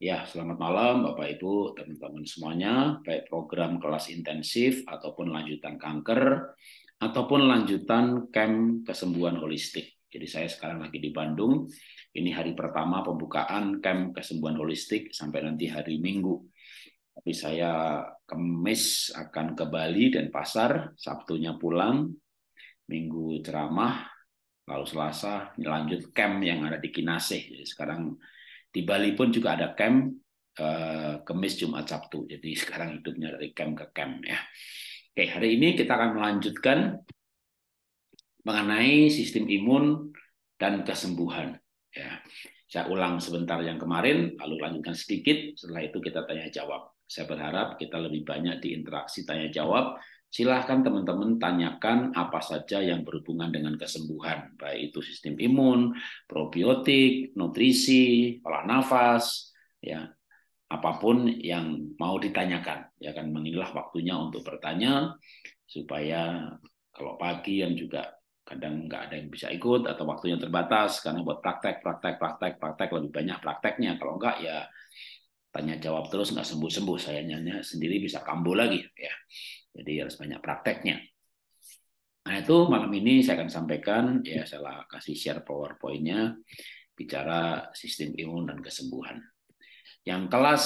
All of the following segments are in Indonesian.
Ya, selamat malam Bapak Ibu, teman-teman semuanya, baik program kelas intensif ataupun lanjutan kanker ataupun lanjutan camp kesembuhan holistik. Jadi saya sekarang lagi di Bandung. Ini hari pertama pembukaan camp kesembuhan holistik sampai nanti hari Minggu. Tapi saya kemis akan ke Bali dan pasar, Sabtunya pulang, Minggu ceramah, lalu Selasa lanjut camp yang ada di Kinase. Jadi sekarang di Bali pun juga ada camp eh, Kemis, Jumat, Sabtu. Jadi sekarang hidupnya dari camp ke camp ya. Oke, hari ini kita akan melanjutkan mengenai sistem imun dan kesembuhan. Ya. Saya ulang sebentar yang kemarin, lalu lanjutkan sedikit. Setelah itu kita tanya jawab. Saya berharap kita lebih banyak diinteraksi tanya jawab silahkan teman-teman tanyakan apa saja yang berhubungan dengan kesembuhan, baik itu sistem imun, probiotik, nutrisi, olah nafas, ya apapun yang mau ditanyakan. Ya kan mengilah waktunya untuk bertanya supaya kalau pagi yang juga kadang nggak ada yang bisa ikut atau waktunya terbatas karena buat praktek, praktek, praktek, praktek lebih banyak prakteknya. Kalau enggak ya tanya jawab terus nggak sembuh sembuh sayangnya sendiri bisa kambuh lagi ya jadi harus banyak prakteknya. Nah itu malam ini saya akan sampaikan, ya saya kasih share powerpointnya, bicara sistem imun dan kesembuhan. Yang kelas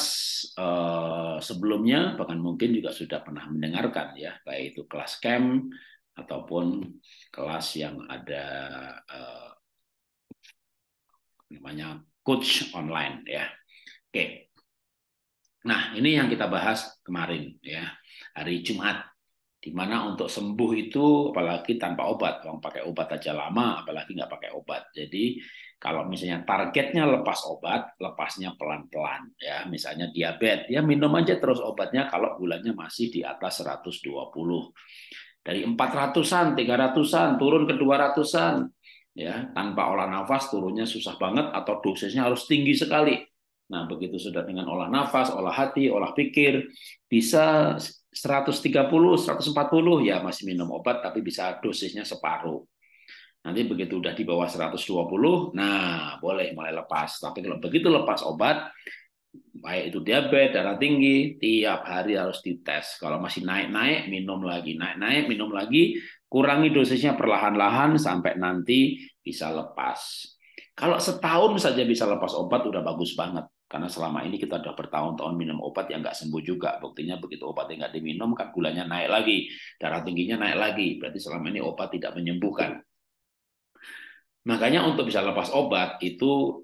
eh, sebelumnya bahkan mungkin juga sudah pernah mendengarkan ya, baik itu kelas camp ataupun kelas yang ada eh, namanya coach online ya. Oke, Nah, ini yang kita bahas kemarin ya, hari Jumat. Di mana untuk sembuh itu apalagi tanpa obat, orang pakai obat aja lama, apalagi nggak pakai obat. Jadi kalau misalnya targetnya lepas obat, lepasnya pelan-pelan ya. Misalnya diabetes, ya minum aja terus obatnya kalau gulanya masih di atas 120. Dari 400-an, 300-an, turun ke 200-an, ya tanpa olah nafas turunnya susah banget atau dosisnya harus tinggi sekali Nah, begitu sudah dengan olah nafas, olah hati, olah pikir, bisa 130, 140 ya masih minum obat tapi bisa dosisnya separuh. Nanti begitu udah di bawah 120, nah boleh mulai lepas. Tapi kalau begitu lepas obat, baik itu diabetes, darah tinggi, tiap hari harus dites. Kalau masih naik-naik, minum lagi. Naik-naik, minum lagi, kurangi dosisnya perlahan-lahan sampai nanti bisa lepas. Kalau setahun saja bisa lepas obat, udah bagus banget. Karena selama ini kita sudah bertahun-tahun minum obat yang nggak sembuh juga. Buktinya begitu obat yang nggak diminum, kan gulanya naik lagi, darah tingginya naik lagi. Berarti selama ini obat tidak menyembuhkan. Makanya untuk bisa lepas obat itu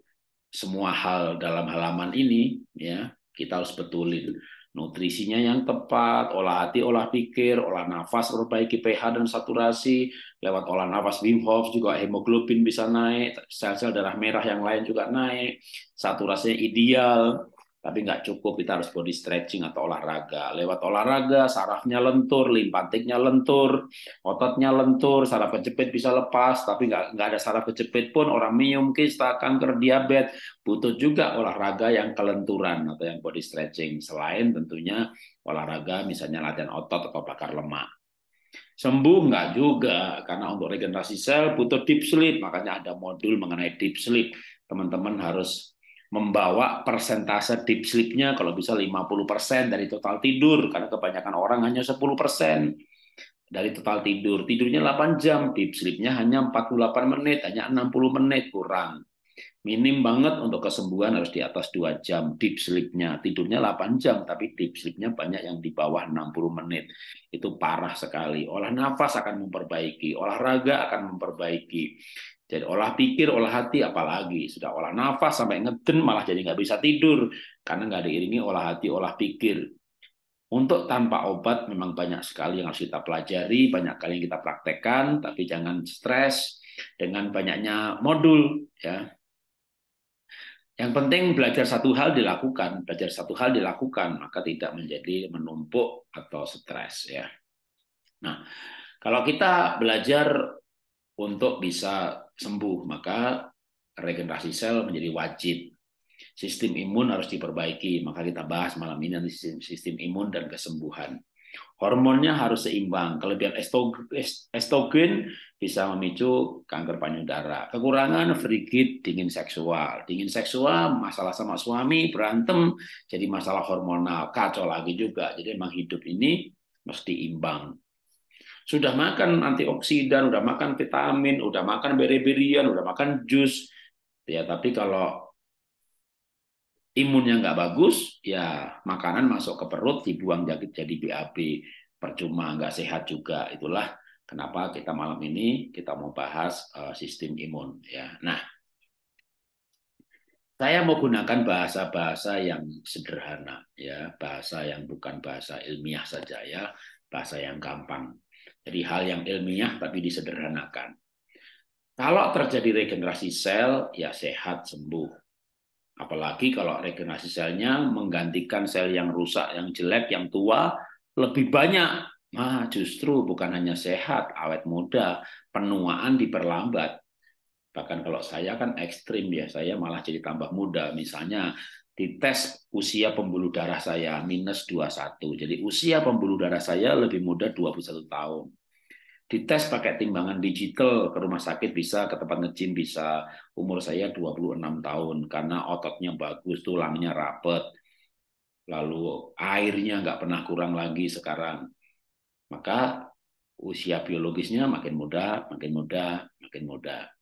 semua hal dalam halaman ini ya kita harus betulin nutrisinya yang tepat, olah hati, olah pikir, olah nafas, perbaiki pH dan saturasi, lewat olah nafas Wim Hof juga hemoglobin bisa naik, sel-sel darah merah yang lain juga naik, saturasinya ideal, tapi nggak cukup, kita harus body stretching atau olahraga. Lewat olahraga, sarafnya lentur, limpatiknya lentur, ototnya lentur, saraf kejepit bisa lepas, tapi nggak, nggak ada saraf kejepit pun, orang minum kista, kanker, diabetes, butuh juga olahraga yang kelenturan atau yang body stretching. Selain tentunya olahraga misalnya latihan otot atau bakar lemak. Sembuh nggak juga, karena untuk regenerasi sel butuh deep sleep, makanya ada modul mengenai deep sleep. Teman-teman harus membawa persentase deep sleep-nya kalau bisa 50% dari total tidur karena kebanyakan orang hanya 10% dari total tidur. Tidurnya 8 jam, deep sleep-nya hanya 48 menit, hanya 60 menit kurang. Minim banget untuk kesembuhan harus di atas 2 jam deep sleep-nya. Tidurnya 8 jam tapi deep sleep-nya banyak yang di bawah 60 menit. Itu parah sekali. Olah nafas akan memperbaiki, olahraga akan memperbaiki. Jadi olah pikir, olah hati, apalagi sudah olah nafas sampai ngeden malah jadi nggak bisa tidur karena nggak diiringi olah hati, olah pikir. Untuk tanpa obat memang banyak sekali yang harus kita pelajari, banyak kali yang kita praktekkan, tapi jangan stres dengan banyaknya modul. Ya, yang penting belajar satu hal dilakukan, belajar satu hal dilakukan, maka tidak menjadi menumpuk atau stres ya. Nah, kalau kita belajar untuk bisa sembuh, maka regenerasi sel menjadi wajib. Sistem imun harus diperbaiki, maka kita bahas malam ini nanti sistem, sistem imun dan kesembuhan. Hormonnya harus seimbang. Kelebihan estrogen bisa memicu kanker payudara. Kekurangan frigid, dingin seksual. Dingin seksual, masalah sama suami, berantem, jadi masalah hormonal. Kacau lagi juga. Jadi memang hidup ini mesti imbang. Sudah makan antioksidan, sudah makan vitamin, sudah makan beri-berian, sudah makan jus. Ya, tapi kalau imunnya nggak bagus, ya makanan masuk ke perut dibuang jadi BAB. Percuma nggak sehat juga. Itulah kenapa kita malam ini kita mau bahas eh, sistem imun ya. Nah, saya mau gunakan bahasa-bahasa yang sederhana ya, bahasa yang bukan bahasa ilmiah saja ya, bahasa yang gampang. Jadi hal yang ilmiah tapi disederhanakan. Kalau terjadi regenerasi sel, ya sehat, sembuh. Apalagi kalau regenerasi selnya menggantikan sel yang rusak, yang jelek, yang tua, lebih banyak. Nah, justru bukan hanya sehat, awet muda, penuaan diperlambat. Bahkan kalau saya kan ekstrim ya, saya malah jadi tambah muda. Misalnya di tes usia pembuluh darah saya minus 21. Jadi usia pembuluh darah saya lebih muda 21 tahun. Dites pakai timbangan digital ke rumah sakit bisa, ke tempat ngecin bisa. Umur saya 26 tahun karena ototnya bagus, tulangnya rapet. Lalu airnya nggak pernah kurang lagi sekarang. Maka usia biologisnya makin muda, makin muda, makin muda.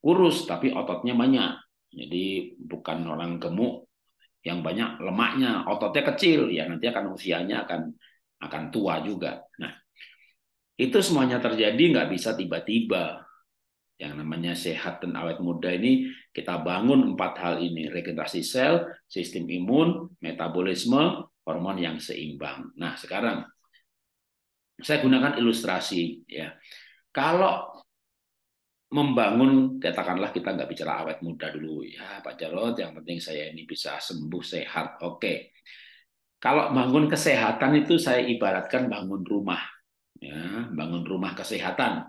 Kurus tapi ototnya banyak. Jadi bukan orang gemuk, yang banyak lemaknya, ototnya kecil, ya nanti akan usianya akan akan tua juga. Nah, itu semuanya terjadi nggak bisa tiba-tiba. Yang namanya sehat dan awet muda ini kita bangun empat hal ini: regenerasi sel, sistem imun, metabolisme, hormon yang seimbang. Nah, sekarang saya gunakan ilustrasi ya. Kalau membangun katakanlah kita nggak bicara awet muda dulu ya Pak Jarod yang penting saya ini bisa sembuh sehat oke okay. kalau bangun kesehatan itu saya ibaratkan bangun rumah ya bangun rumah kesehatan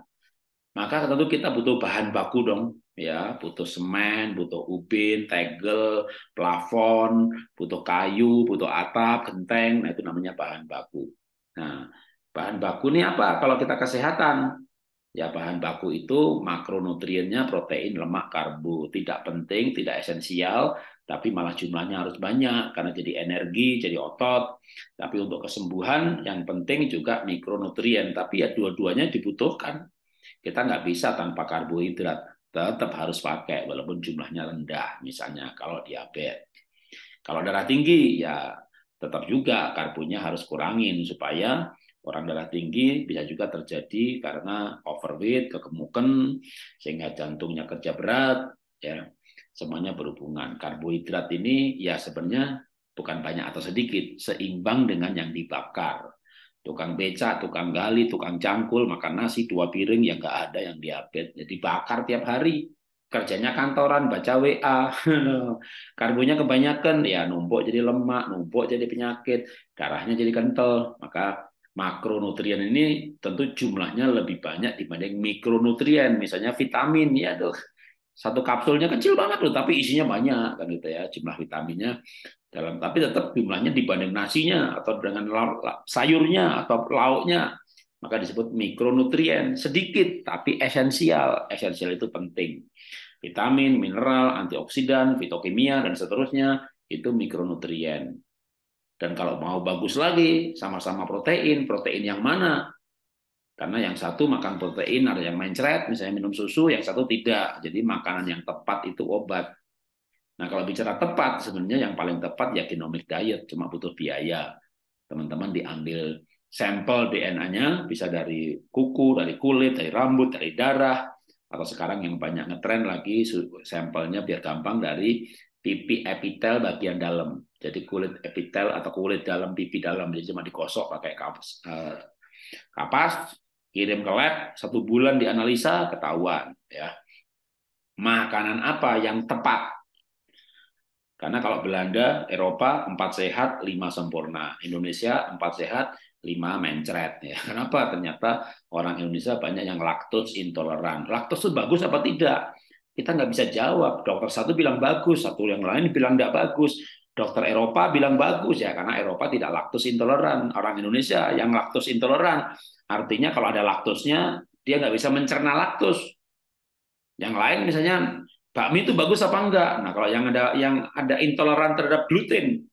maka tentu kita butuh bahan baku dong ya butuh semen butuh ubin tegel plafon butuh kayu butuh atap genteng nah itu namanya bahan baku nah bahan baku ini apa kalau kita kesehatan Ya bahan baku itu makronutriennya protein, lemak, karbo. Tidak penting, tidak esensial, tapi malah jumlahnya harus banyak karena jadi energi, jadi otot. Tapi untuk kesembuhan yang penting juga mikronutrien. Tapi ya dua-duanya dibutuhkan. Kita nggak bisa tanpa karbohidrat. Tetap harus pakai walaupun jumlahnya rendah misalnya kalau diabetes. Kalau darah tinggi ya tetap juga karbonya harus kurangin supaya orang darah tinggi bisa juga terjadi karena overweight, kegemukan, sehingga jantungnya kerja berat, ya semuanya berhubungan. Karbohidrat ini ya sebenarnya bukan banyak atau sedikit, seimbang dengan yang dibakar. Tukang beca, tukang gali, tukang cangkul, makan nasi dua piring yang nggak ada yang diabet, jadi ya bakar tiap hari. Kerjanya kantoran, baca WA, karbonya kebanyakan, ya numpuk jadi lemak, numpuk jadi penyakit, darahnya jadi kental, maka makronutrien ini tentu jumlahnya lebih banyak dibanding mikronutrien misalnya vitamin ya tuh satu kapsulnya kecil banget loh tapi isinya banyak kan gitu ya jumlah vitaminnya dalam tapi tetap jumlahnya dibanding nasinya atau dengan sayurnya atau lauknya maka disebut mikronutrien sedikit tapi esensial esensial itu penting vitamin mineral antioksidan fitokimia dan seterusnya itu mikronutrien dan kalau mau bagus lagi, sama-sama protein, protein yang mana? Karena yang satu makan protein, ada yang mencret, misalnya minum susu, yang satu tidak. Jadi makanan yang tepat itu obat. Nah kalau bicara tepat, sebenarnya yang paling tepat ya genomic diet, cuma butuh biaya. Teman-teman diambil sampel DNA-nya, bisa dari kuku, dari kulit, dari rambut, dari darah, atau sekarang yang banyak ngetren lagi sampelnya biar gampang dari pipi epitel bagian dalam. Jadi kulit epitel atau kulit dalam pipi dalam jadi cuma dikosok pakai kapas, eh, kapas kirim ke lab satu bulan dianalisa ketahuan ya. Makanan apa yang tepat? Karena kalau Belanda, Eropa empat sehat, lima sempurna. Indonesia empat sehat, lima mencret ya. Kenapa? Ternyata orang Indonesia banyak yang laktos intoleran. Laktos itu bagus apa tidak? kita nggak bisa jawab. Dokter satu bilang bagus, satu yang lain bilang nggak bagus. Dokter Eropa bilang bagus ya karena Eropa tidak laktos intoleran. Orang Indonesia yang laktos intoleran, artinya kalau ada laktosnya dia nggak bisa mencerna laktos. Yang lain misalnya bakmi itu bagus apa enggak? Nah kalau yang ada yang ada intoleran terhadap gluten,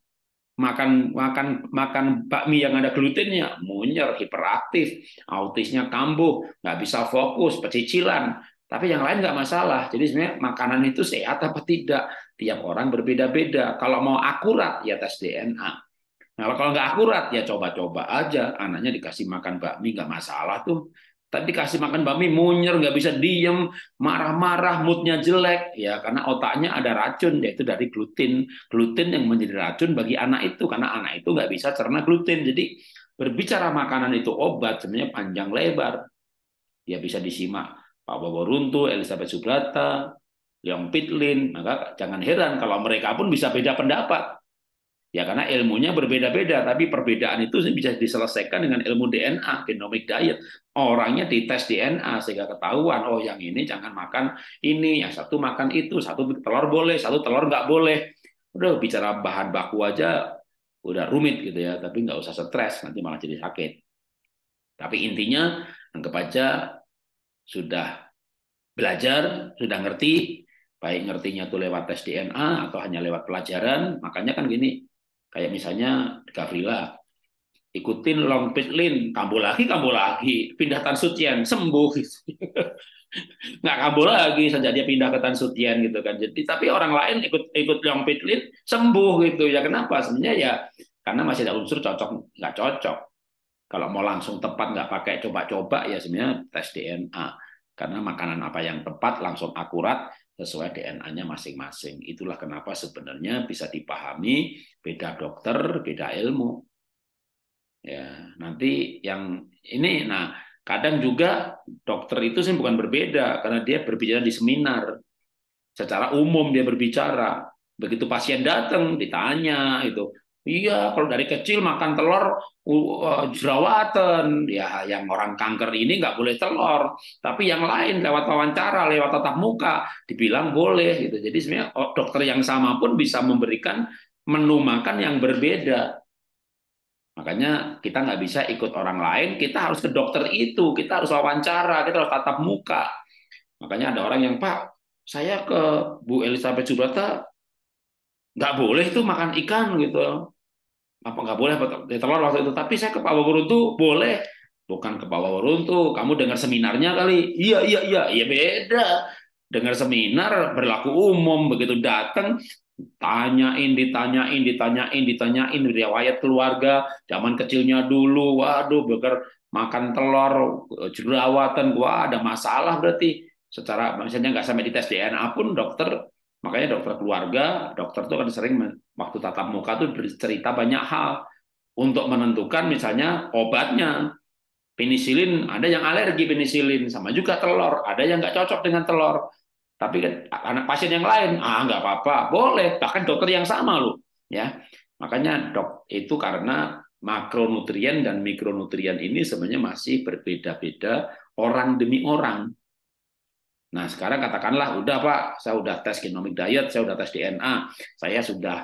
makan makan makan bakmi yang ada glutennya munyer hiperaktif autisnya kambuh nggak bisa fokus pecicilan tapi yang lain nggak masalah. Jadi sebenarnya makanan itu sehat apa tidak. Tiap orang berbeda-beda. Kalau mau akurat, ya tes DNA. Nah, kalau nggak akurat, ya coba-coba aja. Anaknya dikasih makan bakmi, nggak masalah tuh. Tapi kasih makan bakmi, munyer, nggak bisa diem, marah-marah, moodnya jelek. Ya, karena otaknya ada racun, yaitu dari gluten. Gluten yang menjadi racun bagi anak itu. Karena anak itu nggak bisa cerna gluten. Jadi berbicara makanan itu obat, sebenarnya panjang lebar. Ya bisa disimak Pak bobo runtu Elizabeth Subrata, Leon Pitlin, maka jangan heran kalau mereka pun bisa beda pendapat. Ya karena ilmunya berbeda-beda, tapi perbedaan itu bisa diselesaikan dengan ilmu DNA, genomic diet. Orangnya dites DNA sehingga ketahuan, oh yang ini jangan makan ini, yang satu makan itu, satu telur boleh, satu telur nggak boleh. Udah bicara bahan baku aja udah rumit gitu ya, tapi nggak usah stres, nanti malah jadi sakit. Tapi intinya anggap aja sudah belajar, sudah ngerti, baik ngertinya itu lewat tes DNA atau hanya lewat pelajaran, makanya kan gini, kayak misalnya Gavrila, ikutin long pitlin, kambuh lagi, kambuh lagi, pindah Sutian, sembuh. Nggak kambuh lagi, sejak dia pindah ke tan Sutian. gitu kan. Jadi tapi orang lain ikut ikut long pitlin, sembuh gitu. Ya kenapa? Sebenarnya ya karena masih ada unsur cocok nggak cocok kalau mau langsung tepat nggak pakai coba-coba ya sebenarnya tes DNA. Karena makanan apa yang tepat langsung akurat sesuai DNA-nya masing-masing. Itulah kenapa sebenarnya bisa dipahami beda dokter, beda ilmu. Ya, nanti yang ini nah kadang juga dokter itu sih bukan berbeda karena dia berbicara di seminar. Secara umum dia berbicara. Begitu pasien datang ditanya itu, Iya, kalau dari kecil makan telur uh, jerawatan, ya yang orang kanker ini nggak boleh telur. Tapi yang lain lewat wawancara, lewat tatap muka, dibilang boleh gitu. Jadi sebenarnya oh, dokter yang sama pun bisa memberikan menu makan yang berbeda. Makanya kita nggak bisa ikut orang lain, kita harus ke dokter itu, kita harus wawancara, kita harus tatap muka. Makanya ada orang yang Pak, saya ke Bu Elizabeth Subrata nggak boleh tuh makan ikan gitu apa nggak boleh ya telur waktu itu tapi saya ke Pak tuh boleh bukan ke Pak tuh kamu dengar seminarnya kali iya iya iya iya beda dengar seminar berlaku umum begitu datang tanyain ditanyain ditanyain ditanyain riwayat keluarga zaman kecilnya dulu waduh beker makan telur jerawatan gua ada masalah berarti secara misalnya nggak sampai di tes DNA pun dokter Makanya dokter keluarga, dokter itu kan sering waktu tatap muka tuh bercerita banyak hal untuk menentukan misalnya obatnya. Penisilin, ada yang alergi penisilin, sama juga telur, ada yang nggak cocok dengan telur. Tapi kan anak pasien yang lain, ah nggak apa-apa, boleh. Bahkan dokter yang sama loh, ya. Makanya dok itu karena makronutrien dan mikronutrien ini sebenarnya masih berbeda-beda orang demi orang. Nah, sekarang katakanlah udah Pak, saya udah tes genomic diet, saya udah tes DNA, saya sudah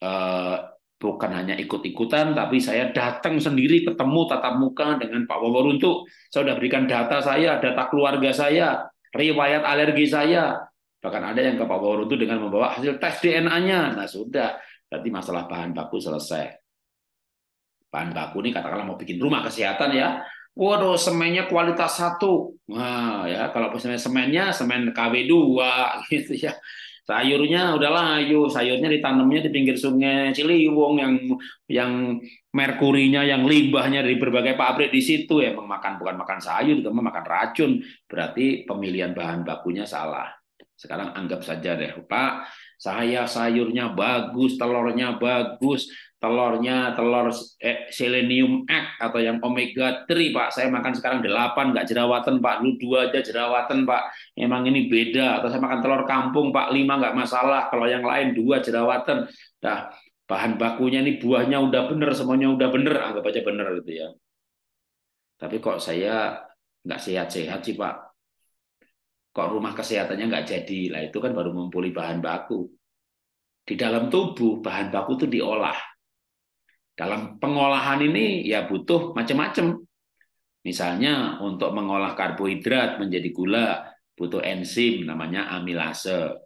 eh, bukan hanya ikut-ikutan tapi saya datang sendiri ketemu tatap muka dengan Pak untuk Saya sudah berikan data saya, data keluarga saya, riwayat alergi saya. Bahkan ada yang ke Pak Waworuntu dengan membawa hasil tes DNA-nya. Nah, sudah. Berarti masalah bahan baku selesai. Bahan baku ini katakanlah mau bikin rumah kesehatan ya, Waduh, semennya kualitas satu. Nah, ya kalau semen semennya semen KW 2 gitu ya. Sayurnya udah layu, sayurnya ditanamnya di pinggir sungai Ciliwung yang yang merkurinya, yang limbahnya dari berbagai pabrik di situ ya memakan bukan makan sayur, juga makan racun. Berarti pemilihan bahan bakunya salah. Sekarang anggap saja deh, Pak, saya sayurnya bagus, telurnya bagus, telurnya telur eh, selenium X atau yang omega 3 pak saya makan sekarang 8 nggak jerawatan pak lu dua aja jerawatan pak emang ini beda atau saya makan telur kampung pak 5 nggak masalah kalau yang lain dua jerawatan nah bahan bakunya ini buahnya udah bener semuanya udah bener anggap aja bener gitu ya tapi kok saya nggak sehat-sehat sih pak kok rumah kesehatannya nggak jadi lah itu kan baru mempulih bahan baku di dalam tubuh bahan baku itu diolah dalam pengolahan ini ya butuh macam-macam. Misalnya untuk mengolah karbohidrat menjadi gula butuh enzim namanya amilase.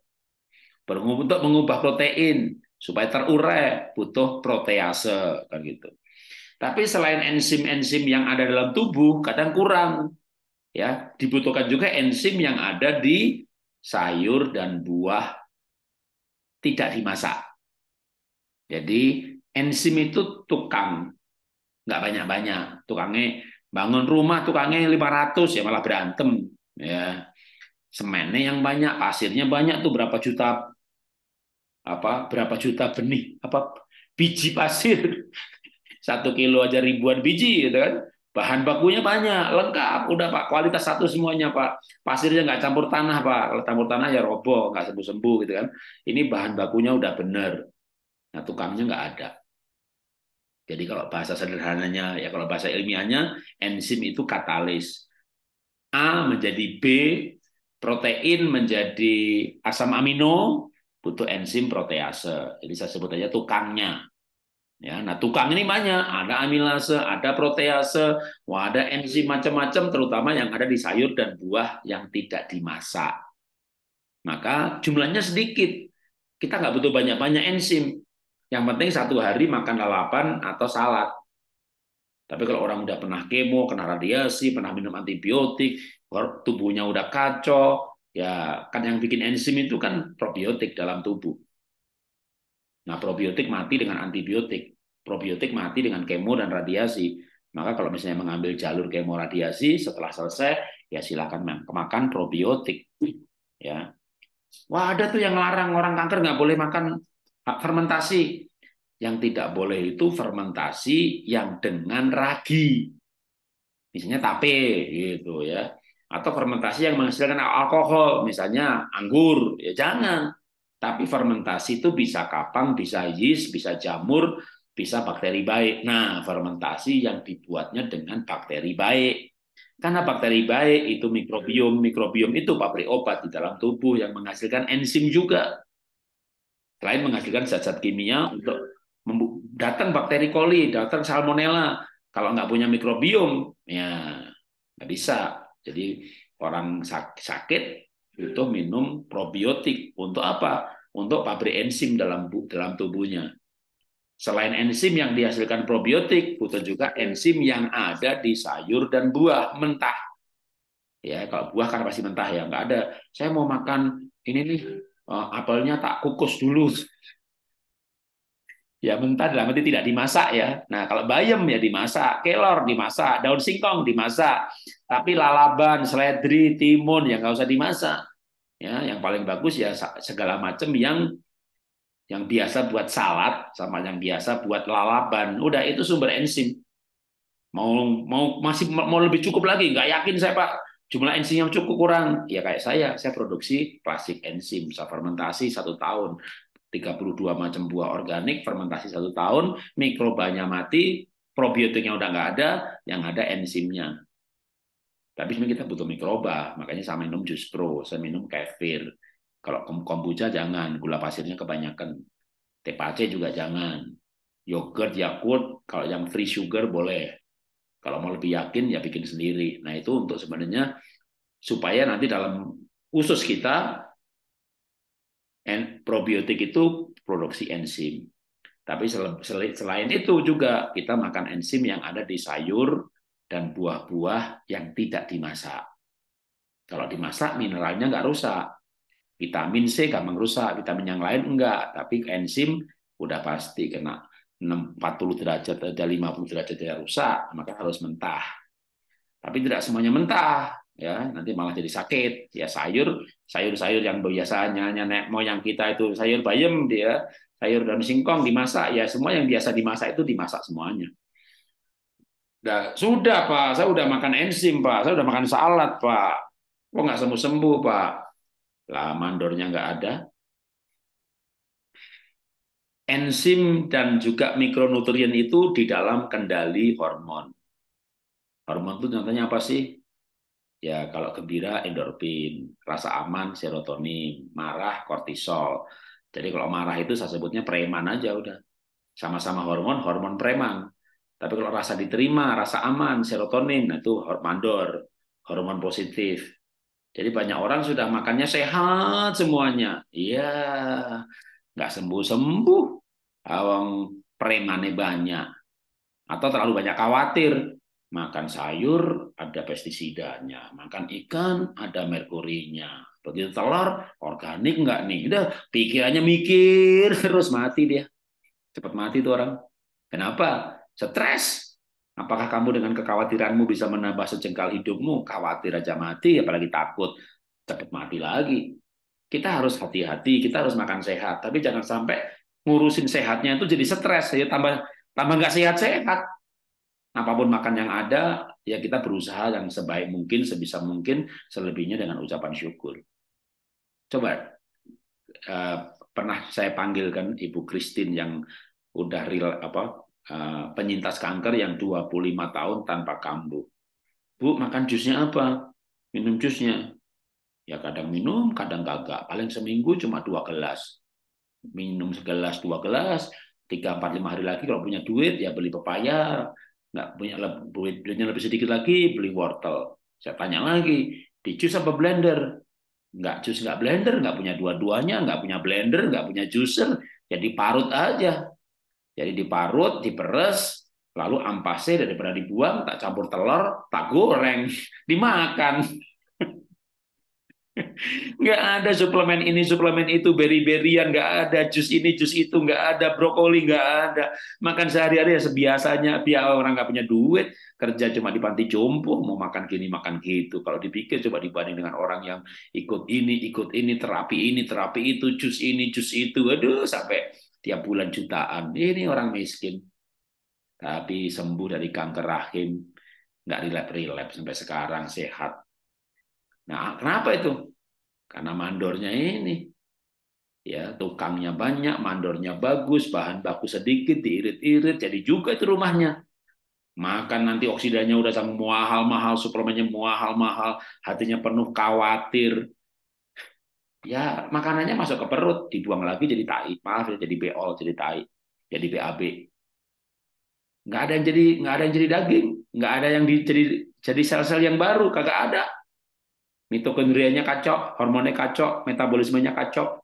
Untuk mengubah protein supaya terurai butuh protease kan gitu. Tapi selain enzim-enzim yang ada dalam tubuh kadang kurang. Ya, dibutuhkan juga enzim yang ada di sayur dan buah tidak dimasak. Jadi Enzim itu tukang, nggak banyak-banyak. Tukangnya bangun rumah, tukangnya 500 ya malah berantem. Ya. Semennya yang banyak, pasirnya banyak tuh berapa juta apa berapa juta benih apa biji pasir satu kilo aja ribuan biji gitu kan bahan bakunya banyak lengkap udah pak kualitas satu semuanya pak pasirnya nggak campur tanah pak kalau campur tanah ya roboh nggak sembuh sembuh gitu kan ini bahan bakunya udah bener nah tukangnya nggak ada jadi kalau bahasa sederhananya, ya kalau bahasa ilmiahnya, enzim itu katalis. A menjadi B, protein menjadi asam amino, butuh enzim protease. Jadi saya sebut aja tukangnya. Ya, nah tukang ini banyak, ada amilase, ada protease, wah ada enzim macam-macam, terutama yang ada di sayur dan buah yang tidak dimasak. Maka jumlahnya sedikit, kita nggak butuh banyak-banyak enzim. Yang penting satu hari makan lalapan atau salad. Tapi kalau orang udah pernah kemo, kena radiasi, pernah minum antibiotik, tubuhnya udah kacau, ya kan yang bikin enzim itu kan probiotik dalam tubuh. Nah, probiotik mati dengan antibiotik. Probiotik mati dengan kemo dan radiasi. Maka kalau misalnya mengambil jalur kemo radiasi setelah selesai, ya silakan makan probiotik. Ya. Wah, ada tuh yang larang orang kanker nggak boleh makan fermentasi. Yang tidak boleh itu fermentasi yang dengan ragi. Misalnya tape gitu ya. Atau fermentasi yang menghasilkan alkohol, misalnya anggur, ya jangan. Tapi fermentasi itu bisa kapang, bisa yeast, bisa jamur, bisa bakteri baik. Nah, fermentasi yang dibuatnya dengan bakteri baik. Karena bakteri baik itu mikrobiom, mikrobiom itu pabrik obat di dalam tubuh yang menghasilkan enzim juga. Selain menghasilkan zat-zat kimia untuk datang bakteri koli, datang salmonella. Kalau nggak punya mikrobiom, ya nggak bisa. Jadi orang sakit itu minum probiotik untuk apa? Untuk pabrik enzim dalam dalam tubuhnya. Selain enzim yang dihasilkan probiotik, butuh juga enzim yang ada di sayur dan buah mentah. Ya, kalau buah kan pasti mentah ya, nggak ada. Saya mau makan ini nih Oh, apelnya tak kukus dulu. Ya mentah dalam arti tidak dimasak ya. Nah kalau bayam ya dimasak, kelor dimasak, daun singkong dimasak. Tapi lalaban, seledri, timun yang nggak usah dimasak. Ya, yang paling bagus ya segala macam yang yang biasa buat salad sama yang biasa buat lalaban. Udah itu sumber enzim. Mau mau masih mau lebih cukup lagi. Gak yakin saya Pak jumlah enzim yang cukup kurang ya kayak saya saya produksi klasik enzim saya fermentasi satu tahun 32 macam buah organik fermentasi satu tahun mikrobanya mati probiotiknya udah nggak ada yang ada enzimnya tapi sebenarnya kita butuh mikroba makanya saya minum jus pro saya minum kefir kalau kombucha jangan gula pasirnya kebanyakan tepace juga jangan yogurt yakult kalau yang free sugar boleh kalau mau lebih yakin ya bikin sendiri. Nah itu untuk sebenarnya supaya nanti dalam usus kita probiotik itu produksi enzim. Tapi selain itu juga kita makan enzim yang ada di sayur dan buah-buah yang tidak dimasak. Kalau dimasak mineralnya nggak rusak. Vitamin C gampang rusak, vitamin yang lain enggak. Tapi enzim udah pasti kena 40 derajat ada 50 derajat dia rusak maka harus mentah tapi tidak semuanya mentah ya nanti malah jadi sakit ya sayur sayur-sayur yang biasanya nenek moyang kita itu sayur bayam dia sayur dan singkong dimasak ya semua yang biasa dimasak itu dimasak semuanya nah, sudah pak saya sudah makan enzim pak saya sudah makan salad pak kok nggak sembuh sembuh pak lah mandornya nggak ada enzim dan juga mikronutrien itu di dalam kendali hormon. Hormon itu contohnya apa sih? Ya kalau gembira endorfin, rasa aman serotonin, marah kortisol. Jadi kalau marah itu saya sebutnya preman aja udah. Sama-sama hormon, hormon preman. Tapi kalau rasa diterima, rasa aman, serotonin, nah itu hormandor, hormon positif. Jadi banyak orang sudah makannya sehat semuanya. Iya, nggak sembuh sembuh awang premane banyak atau terlalu banyak khawatir makan sayur ada pestisidanya makan ikan ada merkurinya begitu telur organik nggak nih udah pikirannya mikir terus mati dia cepat mati tuh orang kenapa stres apakah kamu dengan kekhawatiranmu bisa menambah sejengkal hidupmu khawatir aja mati apalagi takut cepat mati lagi kita harus hati-hati, kita harus makan sehat. Tapi jangan sampai ngurusin sehatnya itu jadi stres, ya tambah tambah nggak sehat-sehat. Apapun makan yang ada, ya kita berusaha yang sebaik mungkin, sebisa mungkin, selebihnya dengan ucapan syukur. Coba uh, pernah saya panggilkan Ibu Kristin yang udah real apa uh, penyintas kanker yang 25 tahun tanpa kambuh. Bu, makan jusnya apa? Minum jusnya Ya kadang minum, kadang gagal. Paling seminggu cuma dua gelas. Minum segelas, dua gelas, tiga, empat, lima hari lagi kalau punya duit ya beli pepaya, nggak punya duit, duitnya lebih sedikit lagi beli wortel. Saya tanya lagi, di jus apa blender? Nggak jus, nggak blender, nggak punya dua-duanya, nggak punya blender, nggak punya juicer, jadi ya parut aja. Jadi diparut, diperes, lalu ampasnya daripada dibuang, tak campur telur, tak goreng, dimakan. Nggak ada suplemen ini, suplemen itu, beri-berian, nggak ada jus ini, jus itu, nggak ada brokoli, nggak ada. Makan sehari-hari ya sebiasanya, biar orang nggak punya duit, kerja cuma di panti jompo, mau makan gini, makan gitu. Kalau dipikir coba dibanding dengan orang yang ikut ini, ikut ini, terapi ini, terapi itu, jus ini, jus itu. Aduh, sampai tiap bulan jutaan. Ini orang miskin. Tapi sembuh dari kanker rahim, nggak relap-relap sampai sekarang, sehat Nah, kenapa itu? Karena mandornya ini. Ya, tukangnya banyak, mandornya bagus, bahan baku sedikit, diirit-irit, jadi juga itu rumahnya. Makan nanti oksidanya udah sama mahal-mahal, suplemennya mahal-mahal, hatinya penuh khawatir. Ya, makanannya masuk ke perut, dibuang lagi jadi tai. Maaf ya, jadi beol, jadi tai, jadi BAB. Nggak ada yang jadi nggak ada yang jadi daging, nggak ada yang jadi jadi sel-sel yang baru, kagak ada mitokondrianya kacau, hormonnya kacau, metabolismenya kacau.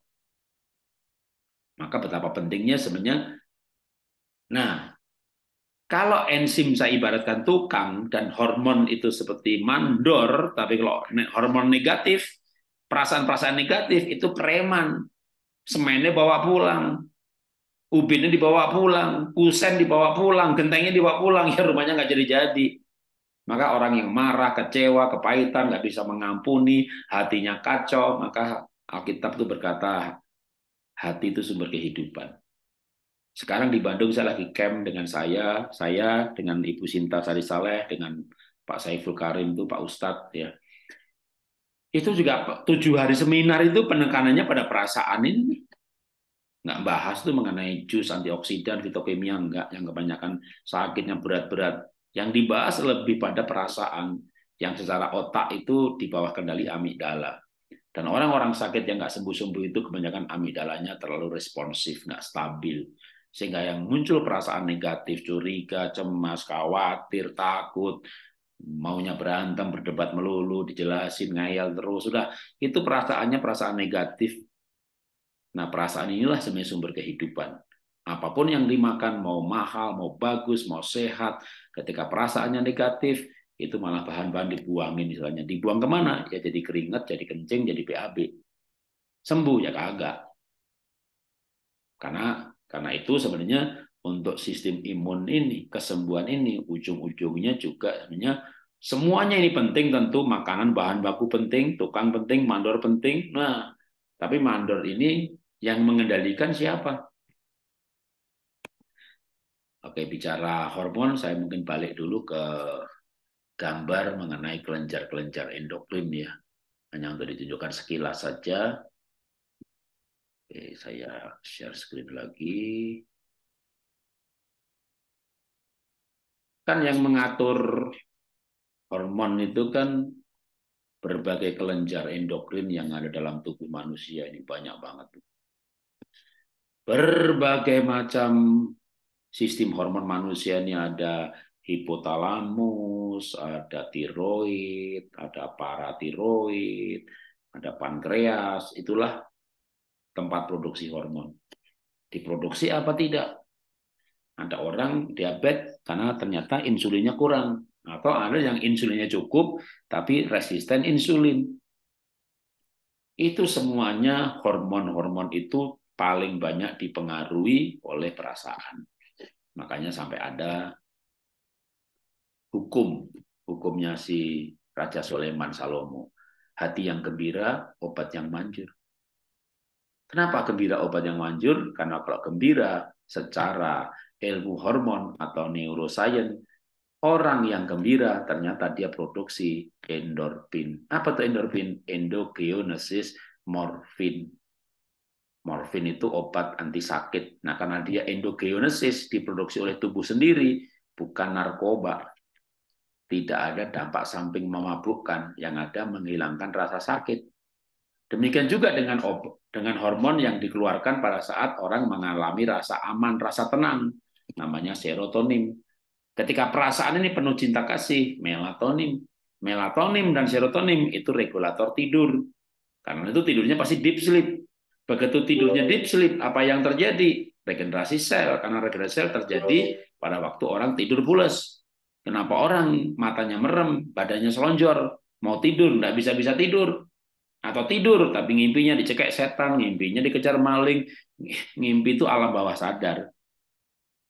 Maka betapa pentingnya sebenarnya. Nah, kalau enzim saya ibaratkan tukang dan hormon itu seperti mandor, tapi kalau hormon negatif, perasaan-perasaan negatif itu preman. Semennya bawa pulang, ubinnya dibawa pulang, kusen dibawa pulang, gentengnya dibawa pulang, ya rumahnya nggak jadi-jadi. Maka orang yang marah, kecewa, kepahitan, nggak bisa mengampuni, hatinya kacau, maka Alkitab itu berkata, hati itu sumber kehidupan. Sekarang di Bandung saya lagi camp dengan saya, saya dengan Ibu Sinta Sari Saleh, dengan Pak Saiful Karim itu Pak Ustadz ya. Itu juga tujuh hari seminar itu penekanannya pada perasaan ini nggak bahas tuh mengenai jus antioksidan fitokimia nggak yang kebanyakan sakitnya berat-berat yang dibahas lebih pada perasaan yang secara otak itu di bawah kendali amigdala. Dan orang-orang sakit yang nggak sembuh-sembuh itu kebanyakan amigdalanya terlalu responsif, nggak stabil. Sehingga yang muncul perasaan negatif, curiga, cemas, khawatir, takut, maunya berantem, berdebat melulu, dijelasin, ngayal terus, sudah itu perasaannya perasaan negatif. Nah perasaan inilah sebenarnya sumber kehidupan. Apapun yang dimakan, mau mahal, mau bagus, mau sehat, ketika perasaannya negatif, itu malah bahan-bahan dibuangin misalnya. Dibuang kemana? Ya jadi keringet, jadi kencing, jadi PAB. Sembuh ya kagak. Karena karena itu sebenarnya untuk sistem imun ini, kesembuhan ini, ujung-ujungnya juga sebenarnya semuanya ini penting tentu makanan bahan baku penting, tukang penting, mandor penting. Nah, tapi mandor ini yang mengendalikan siapa? Oke, bicara hormon, saya mungkin balik dulu ke gambar mengenai kelenjar-kelenjar endokrin ya. Hanya untuk ditunjukkan sekilas saja. Oke, saya share screen lagi. Kan yang mengatur hormon itu kan berbagai kelenjar endokrin yang ada dalam tubuh manusia ini banyak banget. Berbagai macam sistem hormon manusia ini ada hipotalamus, ada tiroid, ada paratiroid, ada pankreas, itulah tempat produksi hormon. Diproduksi apa tidak? Ada orang diabetes karena ternyata insulinnya kurang atau ada yang insulinnya cukup tapi resisten insulin. Itu semuanya hormon-hormon itu paling banyak dipengaruhi oleh perasaan. Makanya sampai ada hukum, hukumnya si Raja Soleman Salomo. Hati yang gembira, obat yang manjur. Kenapa gembira obat yang manjur? Karena kalau gembira secara ilmu hormon atau neuroscience, orang yang gembira ternyata dia produksi endorfin. Apa itu endorfin? Endogenesis morfin Morfin itu obat anti sakit. Nah, karena dia endogenesis diproduksi oleh tubuh sendiri, bukan narkoba. Tidak ada dampak samping memabukkan, yang ada menghilangkan rasa sakit. Demikian juga dengan dengan hormon yang dikeluarkan pada saat orang mengalami rasa aman, rasa tenang, namanya serotonin. Ketika perasaan ini penuh cinta kasih, melatonin. Melatonin dan serotonin itu regulator tidur. Karena itu tidurnya pasti deep sleep. Begitu tidurnya deep sleep, apa yang terjadi? Regenerasi sel, karena regenerasi sel terjadi pada waktu orang tidur pulas. Kenapa orang matanya merem, badannya selonjor, mau tidur, nggak bisa-bisa tidur. Atau tidur, tapi ngimpinya dicekek setan, ngimpinya dikejar maling. Ngimpi itu alam bawah sadar.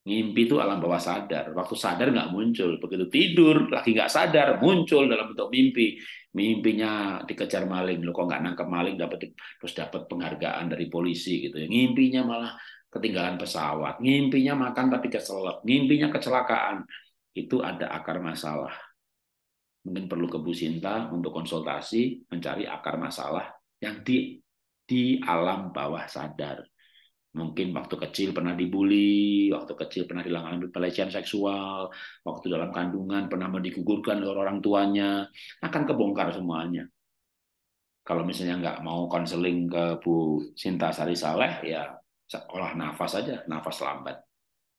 Ngimpi itu alam bawah sadar. Waktu sadar nggak muncul. Begitu tidur, lagi nggak sadar, muncul dalam bentuk mimpi mimpinya dikejar maling lo kok nggak nangkep maling dapat terus dapat penghargaan dari polisi gitu ya mimpinya malah ketinggalan pesawat mimpinya makan tapi keselak mimpinya kecelakaan itu ada akar masalah mungkin perlu ke Bu Sinta untuk konsultasi mencari akar masalah yang di di alam bawah sadar Mungkin waktu kecil pernah dibully, waktu kecil pernah dilakukan pelecehan seksual, waktu dalam kandungan pernah digugurkan oleh orang tuanya, akan kebongkar semuanya. Kalau misalnya nggak mau konseling ke Bu Sinta Sari Saleh, ya olah nafas saja, nafas lambat.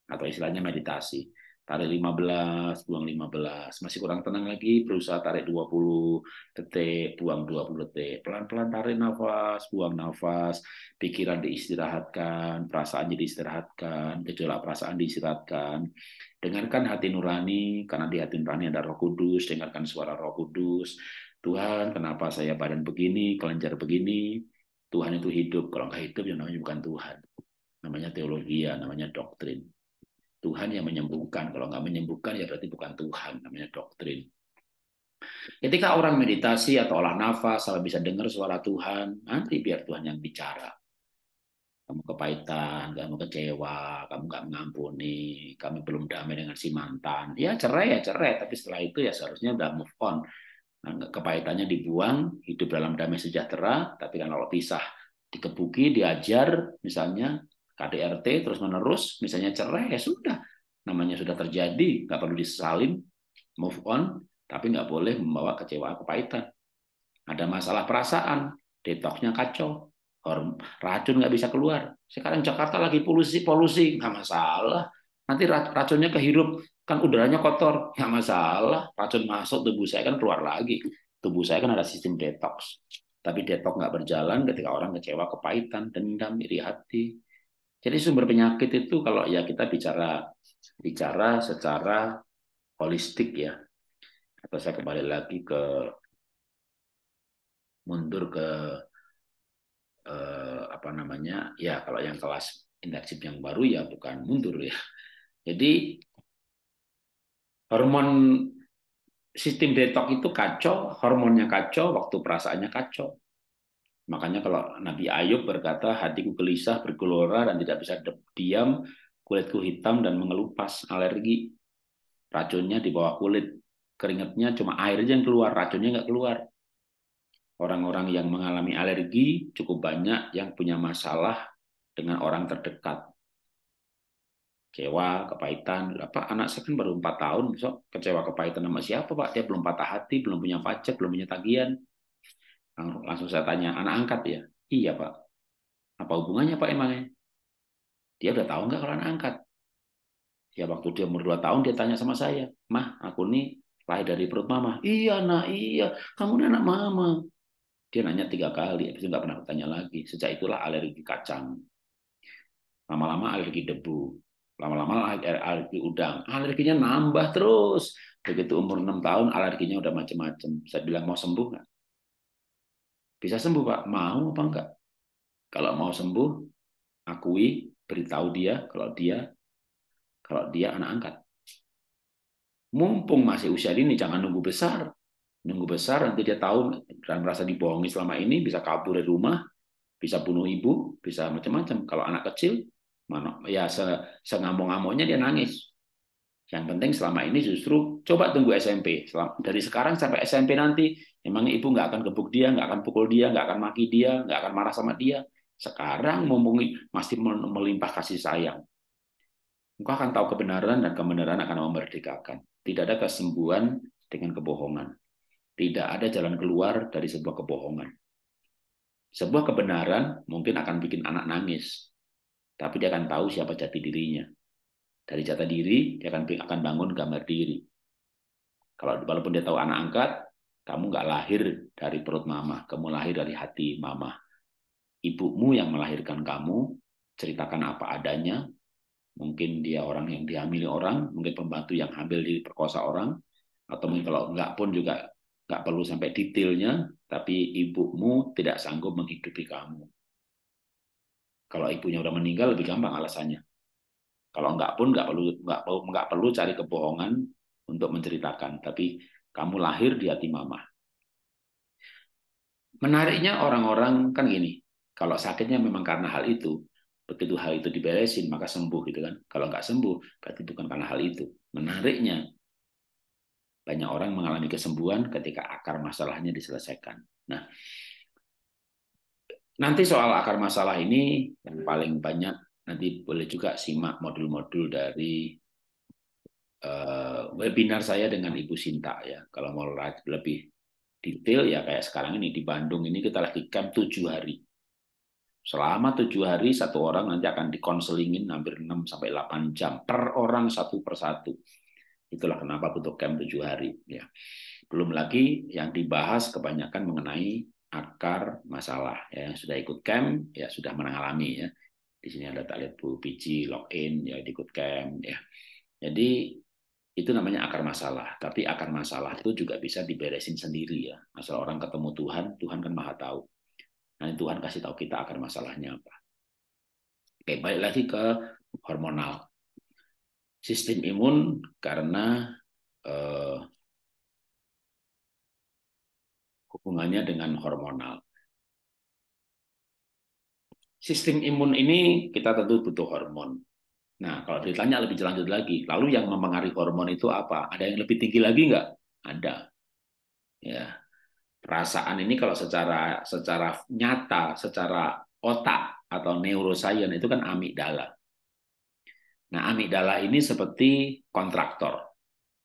Atau istilahnya meditasi tarik 15, buang 15. Masih kurang tenang lagi, berusaha tarik 20 detik, buang 20 detik. Pelan-pelan tarik nafas, buang nafas, pikiran diistirahatkan, perasaan jadi istirahatkan, gejolak perasaan diistirahatkan. Dengarkan hati nurani, karena di hati nurani ada roh kudus, dengarkan suara roh kudus. Tuhan, kenapa saya badan begini, kelenjar begini? Tuhan itu hidup, kalau nggak hidup yang namanya bukan Tuhan. Namanya teologi, namanya doktrin Tuhan yang menyembuhkan. Kalau nggak menyembuhkan ya berarti bukan Tuhan, namanya doktrin. Ketika orang meditasi atau olah nafas, salah bisa dengar suara Tuhan, nanti biar Tuhan yang bicara. Kamu kepahitan, kamu kecewa, kamu nggak mengampuni, kamu belum damai dengan si mantan. Ya cerai ya cerai, tapi setelah itu ya seharusnya udah move on. Nah, kepahitannya dibuang, hidup dalam damai sejahtera, tapi kan kalau pisah dikebuki, diajar misalnya, KDRT terus menerus, misalnya cerai ya sudah, namanya sudah terjadi, nggak perlu disalin, move on, tapi nggak boleh membawa kecewa kepahitan. Ada masalah perasaan, detoxnya kacau, racun nggak bisa keluar. Sekarang Jakarta lagi polusi, polusi nggak masalah. Nanti racunnya kehirup, kan udaranya kotor, nggak masalah. Racun masuk tubuh saya kan keluar lagi. Tubuh saya kan ada sistem detox. Tapi detox nggak berjalan ketika orang kecewa, kepahitan, dendam, iri hati, jadi sumber penyakit itu kalau ya kita bicara bicara secara holistik ya. Atau saya kembali lagi ke mundur ke eh, apa namanya? Ya, kalau yang kelas intensif yang baru ya bukan mundur ya. Jadi hormon sistem detok itu kacau, hormonnya kacau, waktu perasaannya kacau. Makanya kalau Nabi Ayub berkata, hatiku gelisah, bergelora, dan tidak bisa diam, kulitku hitam dan mengelupas, alergi. Racunnya di bawah kulit, keringatnya cuma air aja yang keluar, racunnya nggak keluar. Orang-orang yang mengalami alergi cukup banyak yang punya masalah dengan orang terdekat. Kecewa, kepahitan. apa anak saya kan baru 4 tahun, besok kecewa kepahitan sama siapa, Pak? Dia belum patah hati, belum punya pajak, belum punya tagihan. Langsung saya tanya, anak angkat ya? Iya Pak. Apa hubungannya Pak emangnya? Dia udah tahu nggak kalau anak angkat? Ya waktu dia umur 2 tahun dia tanya sama saya, Mah, aku ini lahir dari perut mama. Iya nah iya. Kamu ini anak mama. Dia nanya tiga kali, habis itu nggak pernah bertanya lagi. Sejak itulah alergi kacang. Lama-lama alergi debu. Lama-lama er, alergi udang. Alerginya nambah terus. Begitu umur 6 tahun, alerginya udah macem-macem. Saya bilang, mau sembuh nggak? Bisa sembuh Pak, mau apa enggak? Kalau mau sembuh, akui, beritahu dia kalau dia kalau dia anak angkat. Mumpung masih usia ini, jangan nunggu besar. Nunggu besar, nanti dia tahu dan merasa dibohongi selama ini, bisa kabur dari rumah, bisa bunuh ibu, bisa macam-macam. Kalau anak kecil, mana ya se ngamuk-ngamuknya dia nangis. Yang penting selama ini justru coba tunggu SMP. Dari sekarang sampai SMP nanti, emang ibu nggak akan gebuk dia, nggak akan pukul dia, nggak akan maki dia, nggak akan marah sama dia. Sekarang mumpung masih melimpah kasih sayang. Engkau akan tahu kebenaran dan kebenaran akan memerdekakan. Tidak ada kesembuhan dengan kebohongan. Tidak ada jalan keluar dari sebuah kebohongan. Sebuah kebenaran mungkin akan bikin anak nangis, tapi dia akan tahu siapa jati dirinya dari jatah diri, dia akan, akan bangun gambar diri. Kalau walaupun dia tahu anak angkat, kamu nggak lahir dari perut mama, kamu lahir dari hati mama. Ibumu yang melahirkan kamu, ceritakan apa adanya. Mungkin dia orang yang dihamili orang, mungkin pembantu yang hamil di perkosa orang, atau mungkin kalau nggak pun juga nggak perlu sampai detailnya, tapi ibumu tidak sanggup menghidupi kamu. Kalau ibunya udah meninggal lebih gampang alasannya. Kalau enggak pun enggak perlu enggak perlu enggak perlu cari kebohongan untuk menceritakan, tapi kamu lahir di hati mama. Menariknya orang-orang kan gini, kalau sakitnya memang karena hal itu, begitu hal itu diberesin maka sembuh gitu kan. Kalau enggak sembuh berarti bukan karena hal itu. Menariknya banyak orang mengalami kesembuhan ketika akar masalahnya diselesaikan. Nah, nanti soal akar masalah ini yang paling banyak Nanti boleh juga simak modul-modul dari eh, webinar saya dengan Ibu Sinta ya. Kalau mau lebih detail ya kayak sekarang ini di Bandung ini kita lagi camp tujuh hari. Selama tujuh hari satu orang nanti akan dikonselingin hampir 6 sampai delapan jam per orang satu per satu. Itulah kenapa butuh camp tujuh hari ya. Belum lagi yang dibahas kebanyakan mengenai akar masalah ya. Sudah ikut camp ya sudah mengalami ya. Di sini ada tak lihat PG, login, ya di ikut camp, ya. Jadi itu namanya akar masalah. Tapi akar masalah itu juga bisa diberesin sendiri ya. Asal orang ketemu Tuhan, Tuhan kan maha tahu. Nanti Tuhan kasih tahu kita akar masalahnya apa. Oke, balik lagi ke hormonal. Sistem imun karena eh, hubungannya dengan hormonal sistem imun ini kita tentu butuh hormon. Nah, kalau ditanya lebih lanjut lagi, lalu yang mempengaruhi hormon itu apa? Ada yang lebih tinggi lagi nggak? Ada. Ya, perasaan ini kalau secara secara nyata, secara otak atau neuroscience itu kan amigdala. Nah, amigdala ini seperti kontraktor.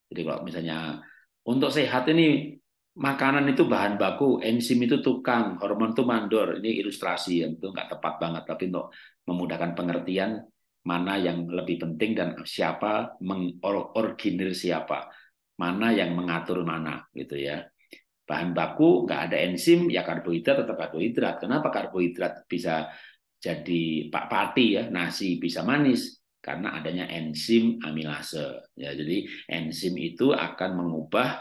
Jadi kalau misalnya untuk sehat ini makanan itu bahan baku, enzim itu tukang, hormon itu mandor. Ini ilustrasi yang itu nggak tepat banget, tapi untuk memudahkan pengertian mana yang lebih penting dan siapa mengorginir siapa, mana yang mengatur mana gitu ya. Bahan baku nggak ada enzim ya karbohidrat tetap karbohidrat. Kenapa karbohidrat bisa jadi pak pati ya nasi bisa manis karena adanya enzim amilase ya jadi enzim itu akan mengubah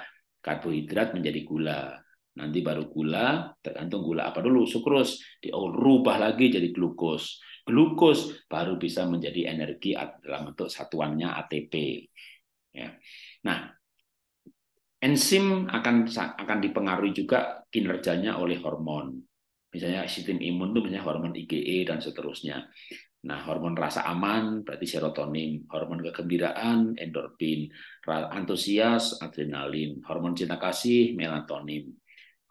karbohidrat menjadi gula. Nanti baru gula, tergantung gula apa dulu, sukrus, diubah lagi jadi glukos. Glukos baru bisa menjadi energi dalam bentuk satuannya ATP. Ya. Nah, enzim akan akan dipengaruhi juga kinerjanya oleh hormon. Misalnya sistem imun itu misalnya hormon IgE dan seterusnya. Nah, hormon rasa aman berarti serotonin, hormon kegembiraan endorfin, antusias adrenalin, hormon cinta kasih melatonin,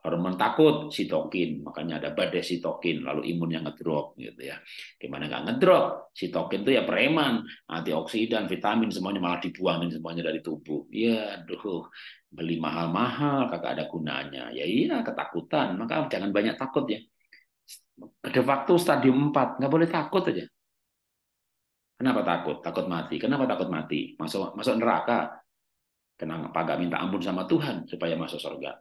hormon takut sitokin, makanya ada badai sitokin, lalu imun yang ngedrop gitu ya. Gimana nggak ngedrop? Sitokin itu ya preman, antioksidan, vitamin semuanya malah dibuangin semuanya dari tubuh. Ya, aduh, beli mahal-mahal kagak ada gunanya. Ya iya, ketakutan. Maka jangan banyak takut ya. Ada waktu stadium 4, nggak boleh takut aja Kenapa takut? Takut mati. Kenapa takut mati? Masuk masuk neraka. Kenapa gak minta ampun sama Tuhan supaya masuk surga?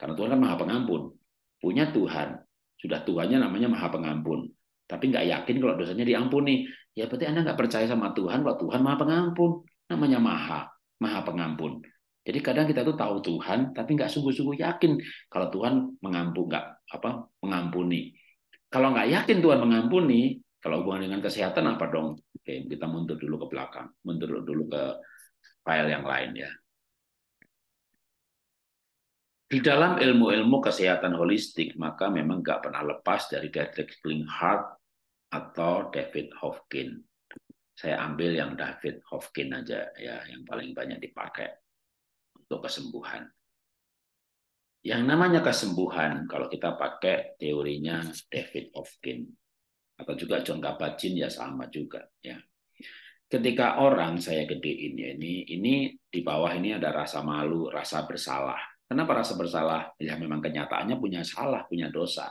Karena Tuhan kan maha pengampun. Punya Tuhan. Sudah Tuhannya namanya maha pengampun. Tapi nggak yakin kalau dosanya diampuni. Ya berarti Anda nggak percaya sama Tuhan Kalau Tuhan maha pengampun. Namanya maha. Maha pengampun. Jadi kadang kita tuh tahu Tuhan, tapi nggak sungguh-sungguh yakin kalau Tuhan mengampu, nggak apa mengampuni. Kalau nggak yakin Tuhan mengampuni, kalau hubungan dengan kesehatan apa dong? Oke, kita mundur dulu ke belakang, mundur dulu ke file yang lain ya. Di dalam ilmu-ilmu kesehatan holistik, maka memang nggak pernah lepas dari Dietrich Klinghardt atau David Hofkin. Saya ambil yang David Hofkin aja ya, yang paling banyak dipakai untuk kesembuhan. Yang namanya kesembuhan, kalau kita pakai teorinya David Hofkin, atau juga John Kabat-Zinn ya sama juga ya. Ketika orang saya gedein ya ini ini di bawah ini ada rasa malu, rasa bersalah. Kenapa rasa bersalah? Ya memang kenyataannya punya salah, punya dosa.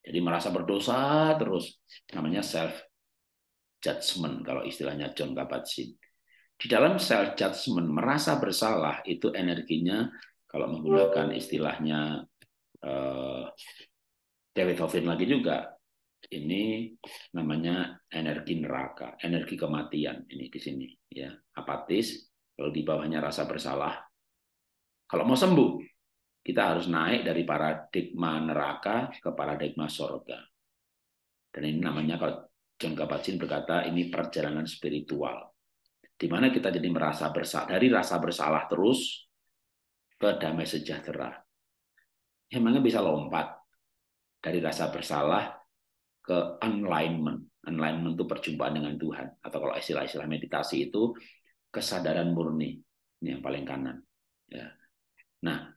Jadi merasa berdosa terus namanya self judgment kalau istilahnya John Kabat-Zinn. Di dalam self judgment merasa bersalah itu energinya kalau menggunakan istilahnya uh, David Hoffman lagi juga ini namanya energi neraka, energi kematian ini di sini ya, apatis, Kalau di bawahnya rasa bersalah. Kalau mau sembuh, kita harus naik dari paradigma neraka ke paradigma sorga. Dan ini namanya kalau John kabat berkata ini perjalanan spiritual. Di mana kita jadi merasa bersalah, dari rasa bersalah terus ke damai sejahtera. Ya, Emangnya bisa lompat dari rasa bersalah ke alignment, alignment itu perjumpaan dengan Tuhan. Atau kalau istilah-istilah meditasi itu kesadaran murni. Ini yang paling kanan. Ya. Nah,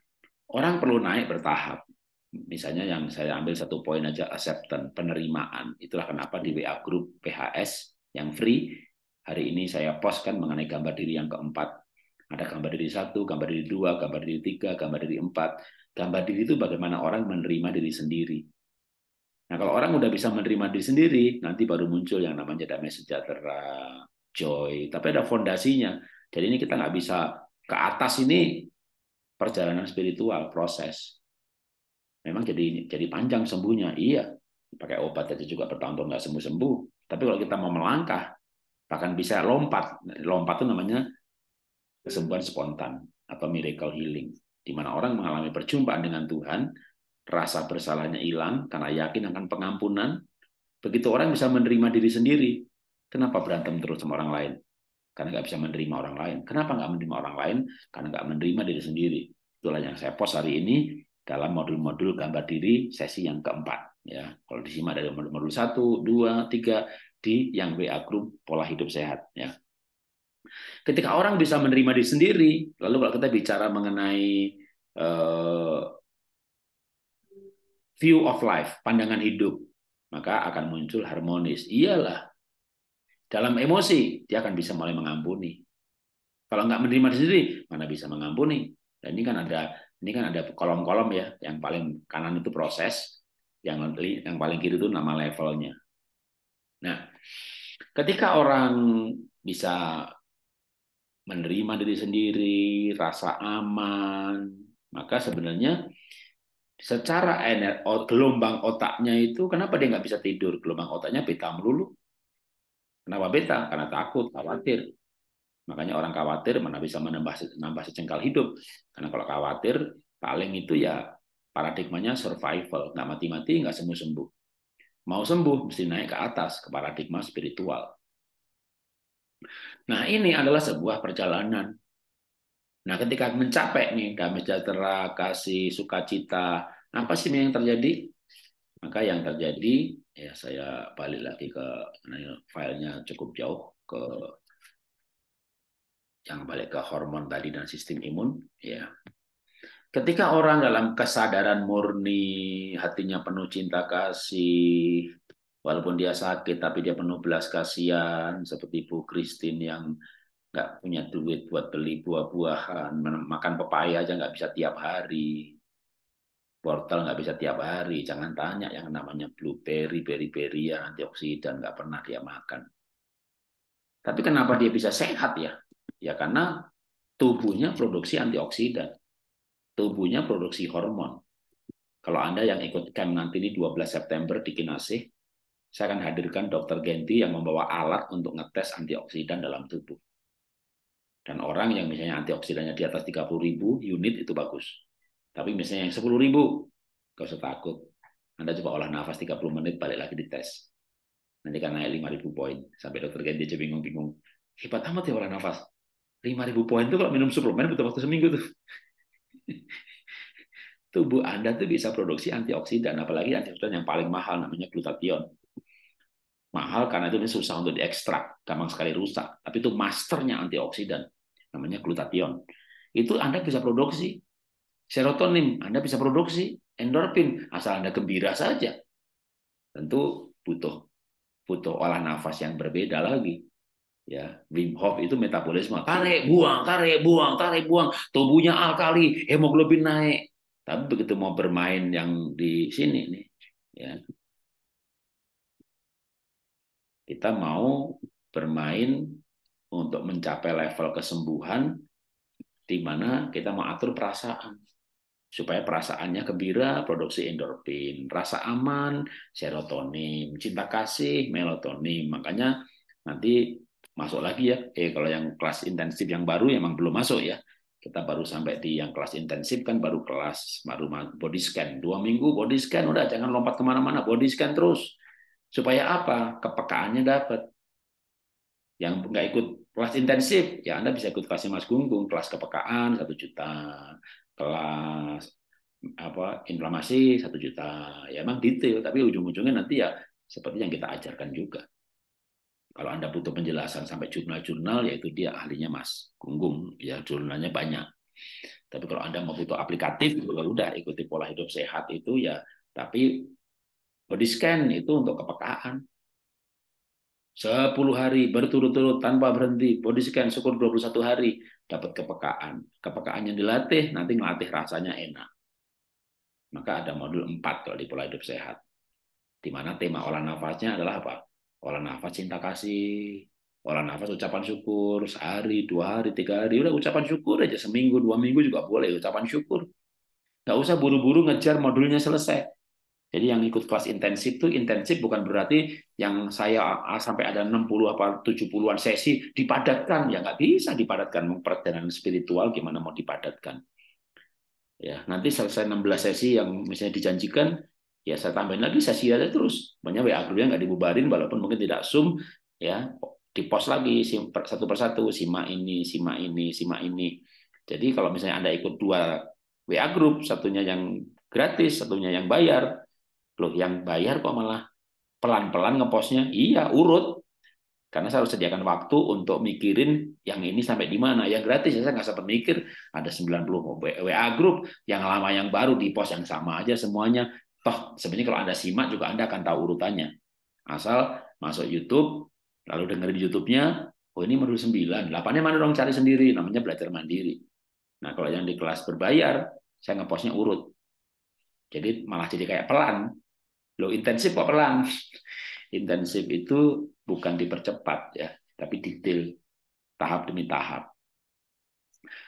orang perlu naik bertahap. Misalnya yang saya ambil satu poin aja, acceptance, penerimaan. Itulah kenapa di WA Group PHS yang free, hari ini saya postkan mengenai gambar diri yang keempat. Ada gambar diri satu, gambar diri dua, gambar diri tiga, gambar diri empat. Gambar diri itu bagaimana orang menerima diri sendiri. Nah, kalau orang udah bisa menerima diri sendiri, nanti baru muncul yang namanya damai sejahtera, joy. Tapi ada fondasinya. Jadi ini kita nggak bisa ke atas ini perjalanan spiritual, proses. Memang jadi jadi panjang sembuhnya, iya. Pakai obat aja juga bertahun-tahun nggak sembuh-sembuh. Tapi kalau kita mau melangkah, bahkan bisa lompat. Lompat itu namanya kesembuhan spontan atau miracle healing, di mana orang mengalami perjumpaan dengan Tuhan rasa bersalahnya hilang karena yakin akan pengampunan. Begitu orang bisa menerima diri sendiri, kenapa berantem terus sama orang lain? Karena nggak bisa menerima orang lain. Kenapa nggak menerima orang lain? Karena nggak menerima diri sendiri. Itulah yang saya post hari ini dalam modul-modul gambar diri sesi yang keempat. Ya, kalau disimak dari modul-modul satu, dua, tiga di yang WA Group Pola Hidup Sehat. Ya. Ketika orang bisa menerima diri sendiri, lalu kalau kita bicara mengenai eh, view of life, pandangan hidup, maka akan muncul harmonis. Iyalah. Dalam emosi, dia akan bisa mulai mengampuni. Kalau nggak menerima diri sendiri, mana bisa mengampuni? Dan ini kan ada ini kan ada kolom-kolom ya, yang paling kanan itu proses, yang yang paling kiri itu nama levelnya. Nah, ketika orang bisa menerima diri sendiri, rasa aman, maka sebenarnya secara energi gelombang otaknya itu kenapa dia nggak bisa tidur gelombang otaknya beta melulu kenapa beta karena takut khawatir makanya orang khawatir mana bisa menambah menambah secengkal hidup karena kalau khawatir paling itu ya paradigmanya survival nggak mati mati nggak sembuh sembuh mau sembuh mesti naik ke atas ke paradigma spiritual nah ini adalah sebuah perjalanan Nah, ketika mencapai nih damai sejahtera, kasih, sukacita, apa sih yang terjadi? Maka yang terjadi ya saya balik lagi ke filenya cukup jauh ke yang balik ke hormon tadi dan sistem imun ya. Ketika orang dalam kesadaran murni, hatinya penuh cinta kasih, walaupun dia sakit tapi dia penuh belas kasihan, seperti Bu Christine yang nggak punya duit buat beli buah-buahan, makan pepaya aja nggak bisa tiap hari, Portal nggak bisa tiap hari. Jangan tanya yang namanya blueberry, berry-berry yang antioksidan nggak pernah dia makan. Tapi kenapa dia bisa sehat ya? Ya karena tubuhnya produksi antioksidan. Tubuhnya produksi hormon. Kalau Anda yang ikut camp nanti di 12 September di Kinasih, saya akan hadirkan dokter Genti yang membawa alat untuk ngetes antioksidan dalam tubuh. Dan orang yang misalnya antioksidannya di atas 30.000 unit itu bagus. Tapi misalnya yang 10 ribu, kau usah takut. Anda coba olah nafas 30 menit, balik lagi dites. Nanti kan naik ribu poin. Sampai dokter ganti aja bingung-bingung. Hebat amat ya olah nafas. ribu poin itu kalau minum suplemen butuh waktu seminggu tuh. Tubuh Anda tuh bisa produksi antioksidan, apalagi antioksidan yang paling mahal namanya glutathione. Mahal karena itu susah untuk diekstrak, gampang sekali rusak. Tapi itu masternya antioksidan, namanya glutathione. Itu Anda bisa produksi serotonin, Anda bisa produksi, endorfin, asal Anda gembira saja. Tentu butuh butuh olah nafas yang berbeda lagi. Ya, Wim Hof itu metabolisme tarik buang, tarik buang, tarik buang, tubuhnya alkali, hemoglobin naik. Tapi begitu mau bermain yang di sini nih, ya. Kita mau bermain untuk mencapai level kesembuhan di mana kita mau atur perasaan supaya perasaannya gembira, produksi endorfin, rasa aman, serotonin, cinta kasih, melatonin. Makanya nanti masuk lagi ya. Eh kalau yang kelas intensif yang baru emang belum masuk ya. Kita baru sampai di yang kelas intensif kan baru kelas baru body scan. Dua minggu body scan udah jangan lompat kemana-mana body scan terus. Supaya apa? Kepekaannya dapat. Yang nggak ikut kelas intensif ya Anda bisa ikut kelasnya Mas Gunggung kelas kepekaan satu juta kelas apa inflamasi satu juta ya emang detail tapi ujung-ujungnya nanti ya seperti yang kita ajarkan juga kalau anda butuh penjelasan sampai jurnal-jurnal yaitu dia ahlinya Mas Gunggung ya jurnalnya banyak tapi kalau anda mau butuh aplikatif juga ya udah ikuti pola hidup sehat itu ya tapi body scan itu untuk kepekaan 10 hari berturut-turut tanpa berhenti body scan syukur 21 hari dapat kepekaan kepekaannya dilatih nanti ngelatih rasanya enak maka ada modul 4 kalau di pola hidup sehat di mana tema olah nafasnya adalah apa olah nafas cinta kasih olah nafas ucapan syukur sehari dua hari tiga hari udah ucapan syukur aja seminggu dua minggu juga boleh ucapan syukur nggak usah buru-buru ngejar modulnya selesai jadi yang ikut kelas intensif itu intensif bukan berarti yang saya sampai ada 60 apa 70-an sesi dipadatkan ya nggak bisa dipadatkan perjalanan spiritual gimana mau dipadatkan. Ya, nanti selesai 16 sesi yang misalnya dijanjikan ya saya tambahin lagi sesi aja terus. Banyak WA grupnya nggak dibubarin walaupun mungkin tidak sum ya di post lagi satu persatu simak ini, simak ini, simak ini. Jadi kalau misalnya Anda ikut dua WA grup satunya yang gratis, satunya yang bayar, Loh, yang bayar kok malah pelan-pelan ngepostnya Iya, urut. Karena saya harus sediakan waktu untuk mikirin yang ini sampai di mana. Yang gratis ya saya nggak sempat mikir. Ada 90 WA group, yang lama yang baru di pos yang sama aja semuanya. Toh sebenarnya kalau Anda simak juga Anda akan tahu urutannya. Asal masuk YouTube, lalu dengerin YouTube-nya, oh ini menurut 9. 8-nya mana dong cari sendiri, namanya belajar mandiri. Nah kalau yang di kelas berbayar, saya ngepostnya urut. Jadi malah jadi kayak pelan. Lo intensif kok pelan? intensif itu bukan dipercepat ya, tapi detail tahap demi tahap.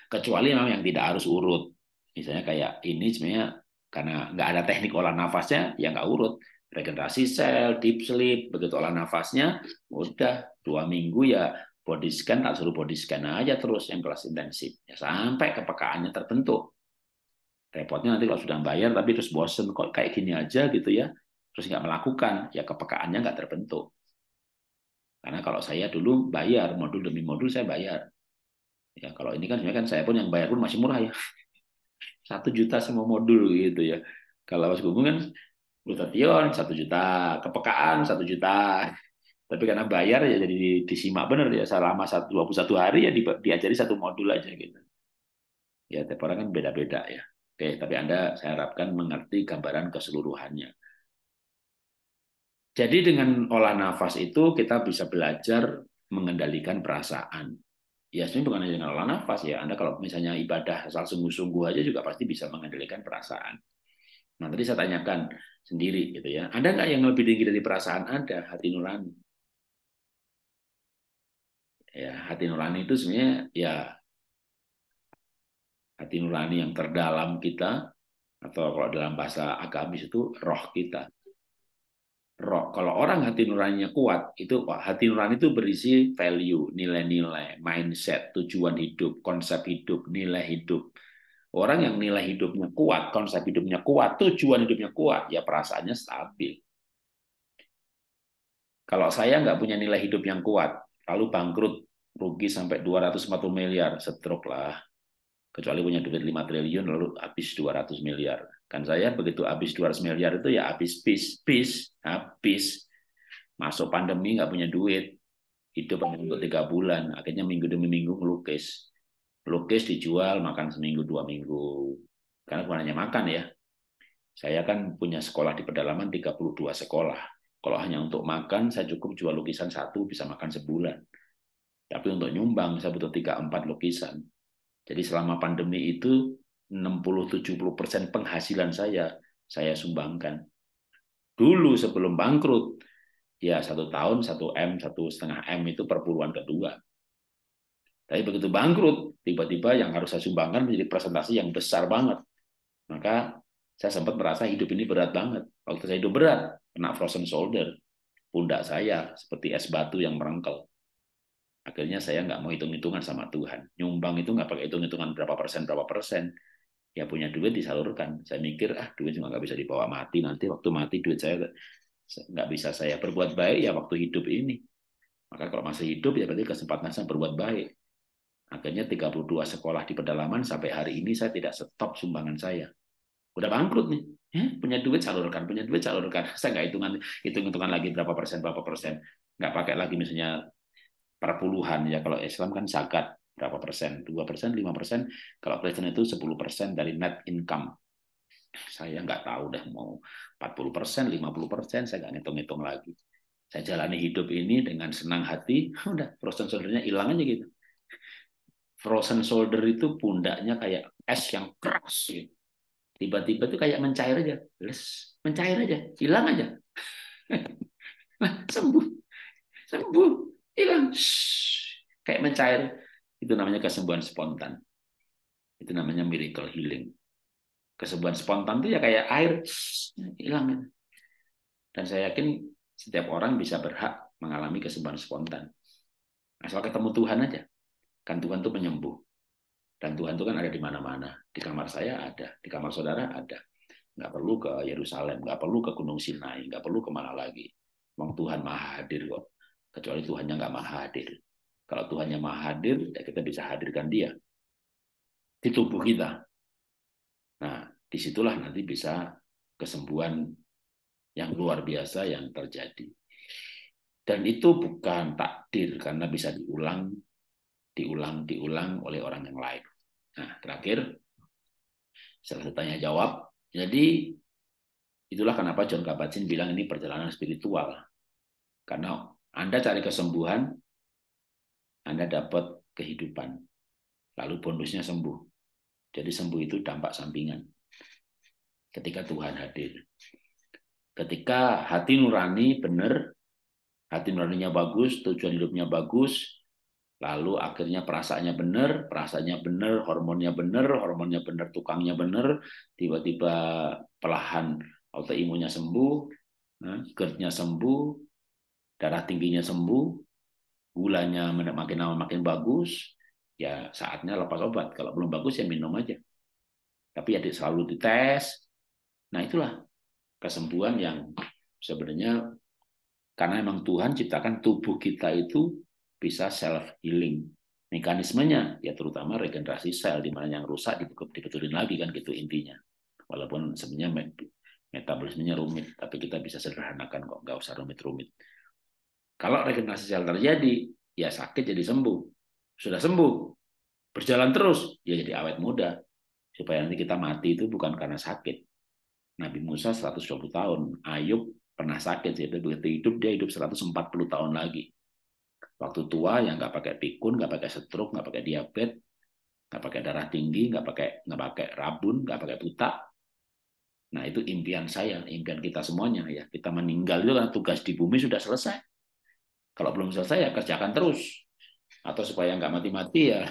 Kecuali memang yang tidak harus urut. Misalnya kayak ini sebenarnya karena nggak ada teknik olah nafasnya, ya nggak urut. Regenerasi sel, deep sleep, begitu olah nafasnya, udah dua minggu ya body scan, tak suruh body scan aja terus yang kelas intensif. Ya, sampai kepekaannya terbentuk. Repotnya nanti kalau sudah bayar, tapi terus bosen kok kayak gini aja gitu ya, terus nggak melakukan, ya kepekaannya nggak terbentuk. Karena kalau saya dulu bayar modul demi modul saya bayar. Ya kalau ini kan sebenarnya kan saya pun yang bayar pun masih murah ya. Satu juta semua modul gitu ya. Kalau Mas Gunggung kan glutathione satu juta, kepekaan satu juta. Tapi karena bayar ya jadi disimak benar ya selama satu hari ya diajari satu modul aja gitu. Ya tiap orang kan beda-beda ya. Oke, tapi Anda saya harapkan mengerti gambaran keseluruhannya. Jadi dengan olah nafas itu kita bisa belajar mengendalikan perasaan. Ya sebenarnya bukan hanya dengan olah nafas ya. Anda kalau misalnya ibadah asal sungguh-sungguh aja juga pasti bisa mengendalikan perasaan. Nah tadi saya tanyakan sendiri gitu ya. Ada nggak yang lebih tinggi dari perasaan Anda? Hati nurani. Ya hati nurani itu sebenarnya ya hati nurani yang terdalam kita atau kalau dalam bahasa agamis itu roh kita roh. Kalau orang hati nuraninya kuat, itu hati nurani itu berisi value, nilai-nilai, mindset, tujuan hidup, konsep hidup, nilai hidup. Orang yang nilai hidupnya kuat, konsep hidupnya kuat, tujuan hidupnya kuat, ya perasaannya stabil. Kalau saya nggak punya nilai hidup yang kuat, lalu bangkrut, rugi sampai 240 miliar, setruk lah. Kecuali punya duit 5 triliun, lalu habis 200 miliar. Kan saya begitu habis 200 miliar itu ya habis bis, bis, habis. Masuk pandemi nggak punya duit. Hidup untuk tiga bulan. Akhirnya minggu demi minggu melukis. Lukis dijual, makan seminggu, dua minggu. Karena bukan hanya makan ya. Saya kan punya sekolah di pedalaman 32 sekolah. Kalau hanya untuk makan, saya cukup jual lukisan satu, bisa makan sebulan. Tapi untuk nyumbang, saya butuh tiga empat lukisan. Jadi selama pandemi itu, 60-70% penghasilan saya, saya sumbangkan. Dulu sebelum bangkrut, ya satu tahun satu M, satu setengah M itu perpuluhan kedua. Tapi begitu bangkrut, tiba-tiba yang harus saya sumbangkan menjadi presentasi yang besar banget. Maka saya sempat merasa hidup ini berat banget. Waktu saya hidup berat, kena frozen shoulder. Pundak saya seperti es batu yang merengkel. Akhirnya saya nggak mau hitung-hitungan sama Tuhan. Nyumbang itu nggak pakai hitung-hitungan berapa persen, berapa persen ya punya duit disalurkan. Saya mikir ah duit cuma nggak bisa dibawa mati nanti waktu mati duit saya nggak bisa saya berbuat baik ya waktu hidup ini. Maka kalau masih hidup ya berarti kesempatan saya berbuat baik. Akhirnya 32 sekolah di pedalaman sampai hari ini saya tidak stop sumbangan saya. Udah bangkrut nih. Ya, punya duit salurkan, punya duit salurkan. Saya nggak hitungan hitung-hitungan lagi berapa persen berapa persen. Nggak pakai lagi misalnya perpuluhan ya kalau Islam kan zakat berapa persen, 2 persen, 5 persen, kalau Kristen itu 10 persen dari net income. Saya nggak tahu dah mau 40 persen, 50 persen, saya nggak ngitung-ngitung lagi. Saya jalani hidup ini dengan senang hati, udah frozen soldernya hilang aja gitu. Frozen shoulder itu pundaknya kayak es yang keras gitu. Tiba-tiba tuh kayak mencair aja, les, mencair aja, hilang aja. Nah, sembuh, sembuh, hilang, kayak mencair itu namanya kesembuhan spontan. Itu namanya miracle healing. Kesembuhan spontan itu ya kayak air hilang. Dan saya yakin setiap orang bisa berhak mengalami kesembuhan spontan. Asal ketemu Tuhan aja. Kan Tuhan tuh menyembuh. Dan Tuhan itu kan ada di mana-mana. Di kamar saya ada, di kamar saudara ada. Nggak perlu ke Yerusalem, nggak perlu ke Gunung Sinai, nggak perlu kemana lagi. Memang Tuhan maha hadir kok. Kecuali Tuhannya nggak maha hadir. Kalau Tuhan yang maha hadir, ya kita bisa hadirkan dia di tubuh kita. Nah, disitulah nanti bisa kesembuhan yang luar biasa yang terjadi. Dan itu bukan takdir karena bisa diulang, diulang, diulang oleh orang yang lain. Nah, terakhir, setelah tanya jawab, jadi itulah kenapa John Kabat-Zinn bilang ini perjalanan spiritual. Karena Anda cari kesembuhan, anda dapat kehidupan. Lalu bonusnya sembuh. Jadi sembuh itu dampak sampingan. Ketika Tuhan hadir. Ketika hati nurani benar, hati nuraninya bagus, tujuan hidupnya bagus, lalu akhirnya perasaannya benar, perasaannya benar, hormonnya benar, hormonnya benar, tukangnya benar, tiba-tiba pelahan autoimunnya sembuh, eh, gerdnya sembuh, darah tingginya sembuh, gulanya makin lama makin bagus, ya saatnya lepas obat. Kalau belum bagus ya minum aja. Tapi ya selalu dites. Nah itulah kesembuhan yang sebenarnya karena memang Tuhan ciptakan tubuh kita itu bisa self healing. Mekanismenya ya terutama regenerasi sel di mana yang rusak dibetulin lagi kan gitu intinya. Walaupun sebenarnya metabolismenya rumit, tapi kita bisa sederhanakan kok, nggak usah rumit-rumit. Kalau regenerasi sel terjadi, ya sakit jadi sembuh. Sudah sembuh, berjalan terus, ya jadi awet muda. Supaya nanti kita mati itu bukan karena sakit. Nabi Musa 120 tahun, Ayub pernah sakit, jadi begitu hidup dia hidup 140 tahun lagi. Waktu tua yang nggak pakai pikun, nggak pakai stroke, nggak pakai diabetes, nggak pakai darah tinggi, nggak pakai nggak pakai rabun, nggak pakai buta. Nah itu impian saya, impian kita semuanya ya. Kita meninggal itu kan tugas di bumi sudah selesai. Kalau belum selesai ya kerjakan terus. Atau supaya nggak mati-mati ya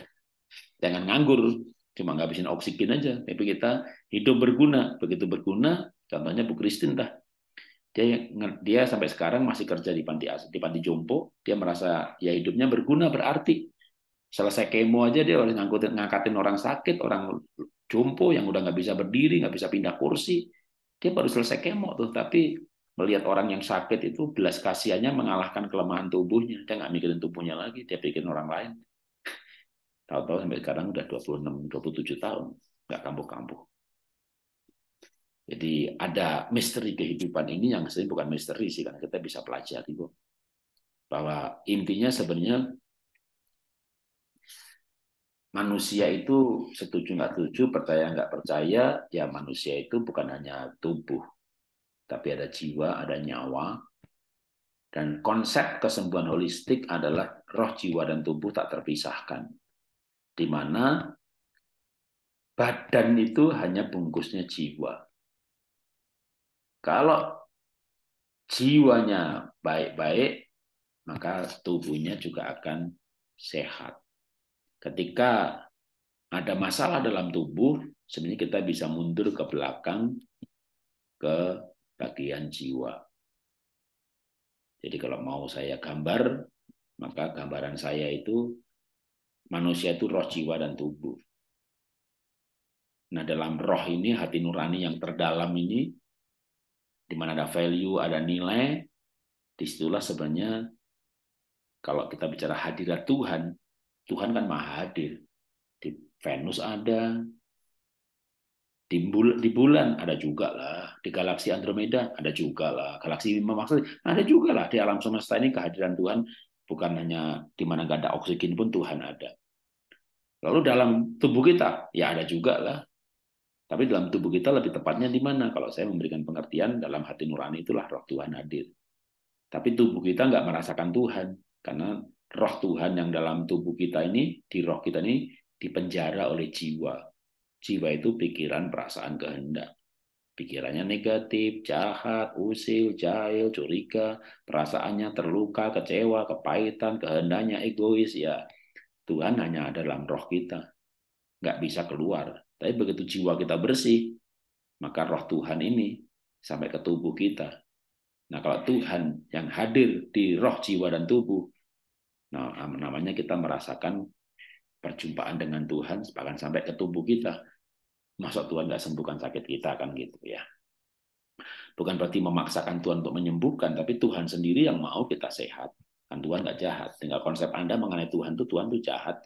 jangan nganggur, cuma ngabisin oksigen aja. Tapi kita hidup berguna. Begitu berguna, contohnya Bu Kristin dah. Dia, dia sampai sekarang masih kerja di panti di panti jompo, dia merasa ya hidupnya berguna berarti. Selesai kemo aja dia harus ngangkutin ngangkatin orang sakit, orang jompo yang udah nggak bisa berdiri, nggak bisa pindah kursi. Dia baru selesai kemo tuh, tapi melihat orang yang sakit itu belas kasihannya mengalahkan kelemahan tubuhnya. Dia nggak mikirin tubuhnya lagi, dia pikirin orang lain. Tahu-tahu sampai sekarang udah 26, 27 tahun, nggak kampuh-kampuh. Jadi ada misteri kehidupan ini yang sebenarnya bukan misteri sih, karena kita bisa pelajari kok. Bahwa intinya sebenarnya manusia itu setuju nggak setuju, percaya nggak percaya, ya manusia itu bukan hanya tubuh, tapi ada jiwa, ada nyawa. Dan konsep kesembuhan holistik adalah roh, jiwa, dan tubuh tak terpisahkan. Di mana badan itu hanya bungkusnya jiwa. Kalau jiwanya baik-baik, maka tubuhnya juga akan sehat. Ketika ada masalah dalam tubuh, sebenarnya kita bisa mundur ke belakang ke bagian jiwa. Jadi kalau mau saya gambar, maka gambaran saya itu manusia itu roh jiwa dan tubuh. Nah dalam roh ini, hati nurani yang terdalam ini, di mana ada value, ada nilai, disitulah sebenarnya kalau kita bicara hadirat Tuhan, Tuhan kan maha hadir. Di Venus ada, di bulan, di bulan ada juga lah, di galaksi Andromeda ada juga lah, galaksi memaksa ada juga lah di alam semesta ini kehadiran Tuhan bukan hanya di mana gak ada oksigen pun Tuhan ada. Lalu dalam tubuh kita ya ada juga lah, tapi dalam tubuh kita lebih tepatnya di mana? Kalau saya memberikan pengertian dalam hati nurani itulah roh Tuhan hadir. Tapi tubuh kita nggak merasakan Tuhan karena roh Tuhan yang dalam tubuh kita ini di roh kita ini dipenjara oleh jiwa jiwa itu pikiran, perasaan, kehendak. Pikirannya negatif, jahat, usil, jahil, curiga, perasaannya terluka, kecewa, kepahitan, kehendaknya egois, ya Tuhan hanya ada dalam roh kita. Nggak bisa keluar. Tapi begitu jiwa kita bersih, maka roh Tuhan ini sampai ke tubuh kita. Nah kalau Tuhan yang hadir di roh jiwa dan tubuh, nah namanya kita merasakan perjumpaan dengan Tuhan bahkan sampai ke tubuh kita masa Tuhan nggak sembuhkan sakit kita kan gitu ya. Bukan berarti memaksakan Tuhan untuk menyembuhkan, tapi Tuhan sendiri yang mau kita sehat. Kan Tuhan nggak jahat. Tinggal konsep Anda mengenai Tuhan tuh Tuhan tuh jahat,